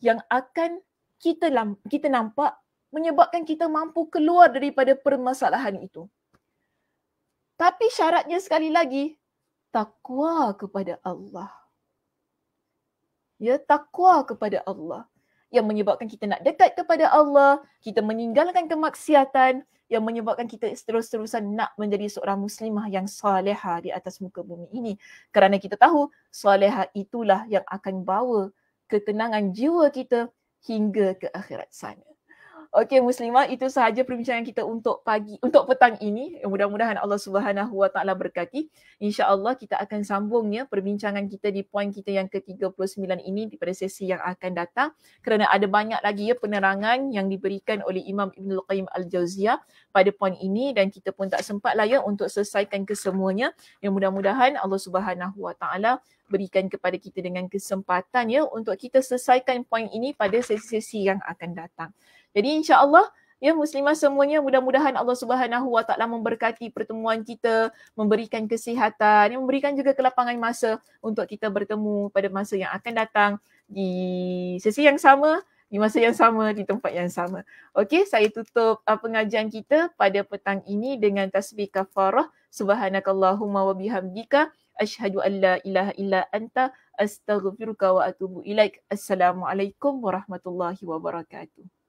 yang akan kita kita nampak menyebabkan kita mampu keluar daripada permasalahan itu. Tapi syaratnya sekali lagi takwa kepada Allah. Ya takwa kepada Allah yang menyebabkan kita nak dekat kepada Allah, kita meninggalkan kemaksiatan yang menyebabkan kita terus-terusan nak menjadi seorang muslimah yang saleha di atas muka bumi ini. Kerana kita tahu saleha itulah yang akan bawa ketenangan jiwa kita hingga ke akhirat sana. Okey muslimah itu sahaja perbincangan kita untuk pagi untuk petang ini. Eh, mudah-mudahan Allah Subhanahu Wa Taala berkati. Insya-Allah kita akan sambungnya perbincangan kita di poin kita yang ke-39 ini di pada sesi yang akan datang kerana ada banyak lagi ya penerangan yang diberikan oleh Imam Ibnul Qayyim Al-Jauziyah pada poin ini dan kita pun tak sempat lah ya untuk selesaikan kesemuanya. Yang mudah-mudahan Allah Subhanahu Wa Taala berikan kepada kita dengan kesempatan ya untuk kita selesaikan poin ini pada sesi-sesi yang akan datang. Jadi insya-Allah ya muslimah semuanya mudah-mudahan Allah Subhanahu Wa Taala memberkati pertemuan kita, memberikan kesihatan, ya, memberikan juga kelapangan masa untuk kita bertemu pada masa yang akan datang di sesi yang sama di masa yang sama, di tempat yang sama. Okey, saya tutup uh, pengajian kita pada petang ini dengan tasbih kafarah. Subhanakallahumma wa bihamdika. Ashadu an la ilaha illa anta. Astaghfiruka wa atubu ilaik. Assalamualaikum warahmatullahi wabarakatuh.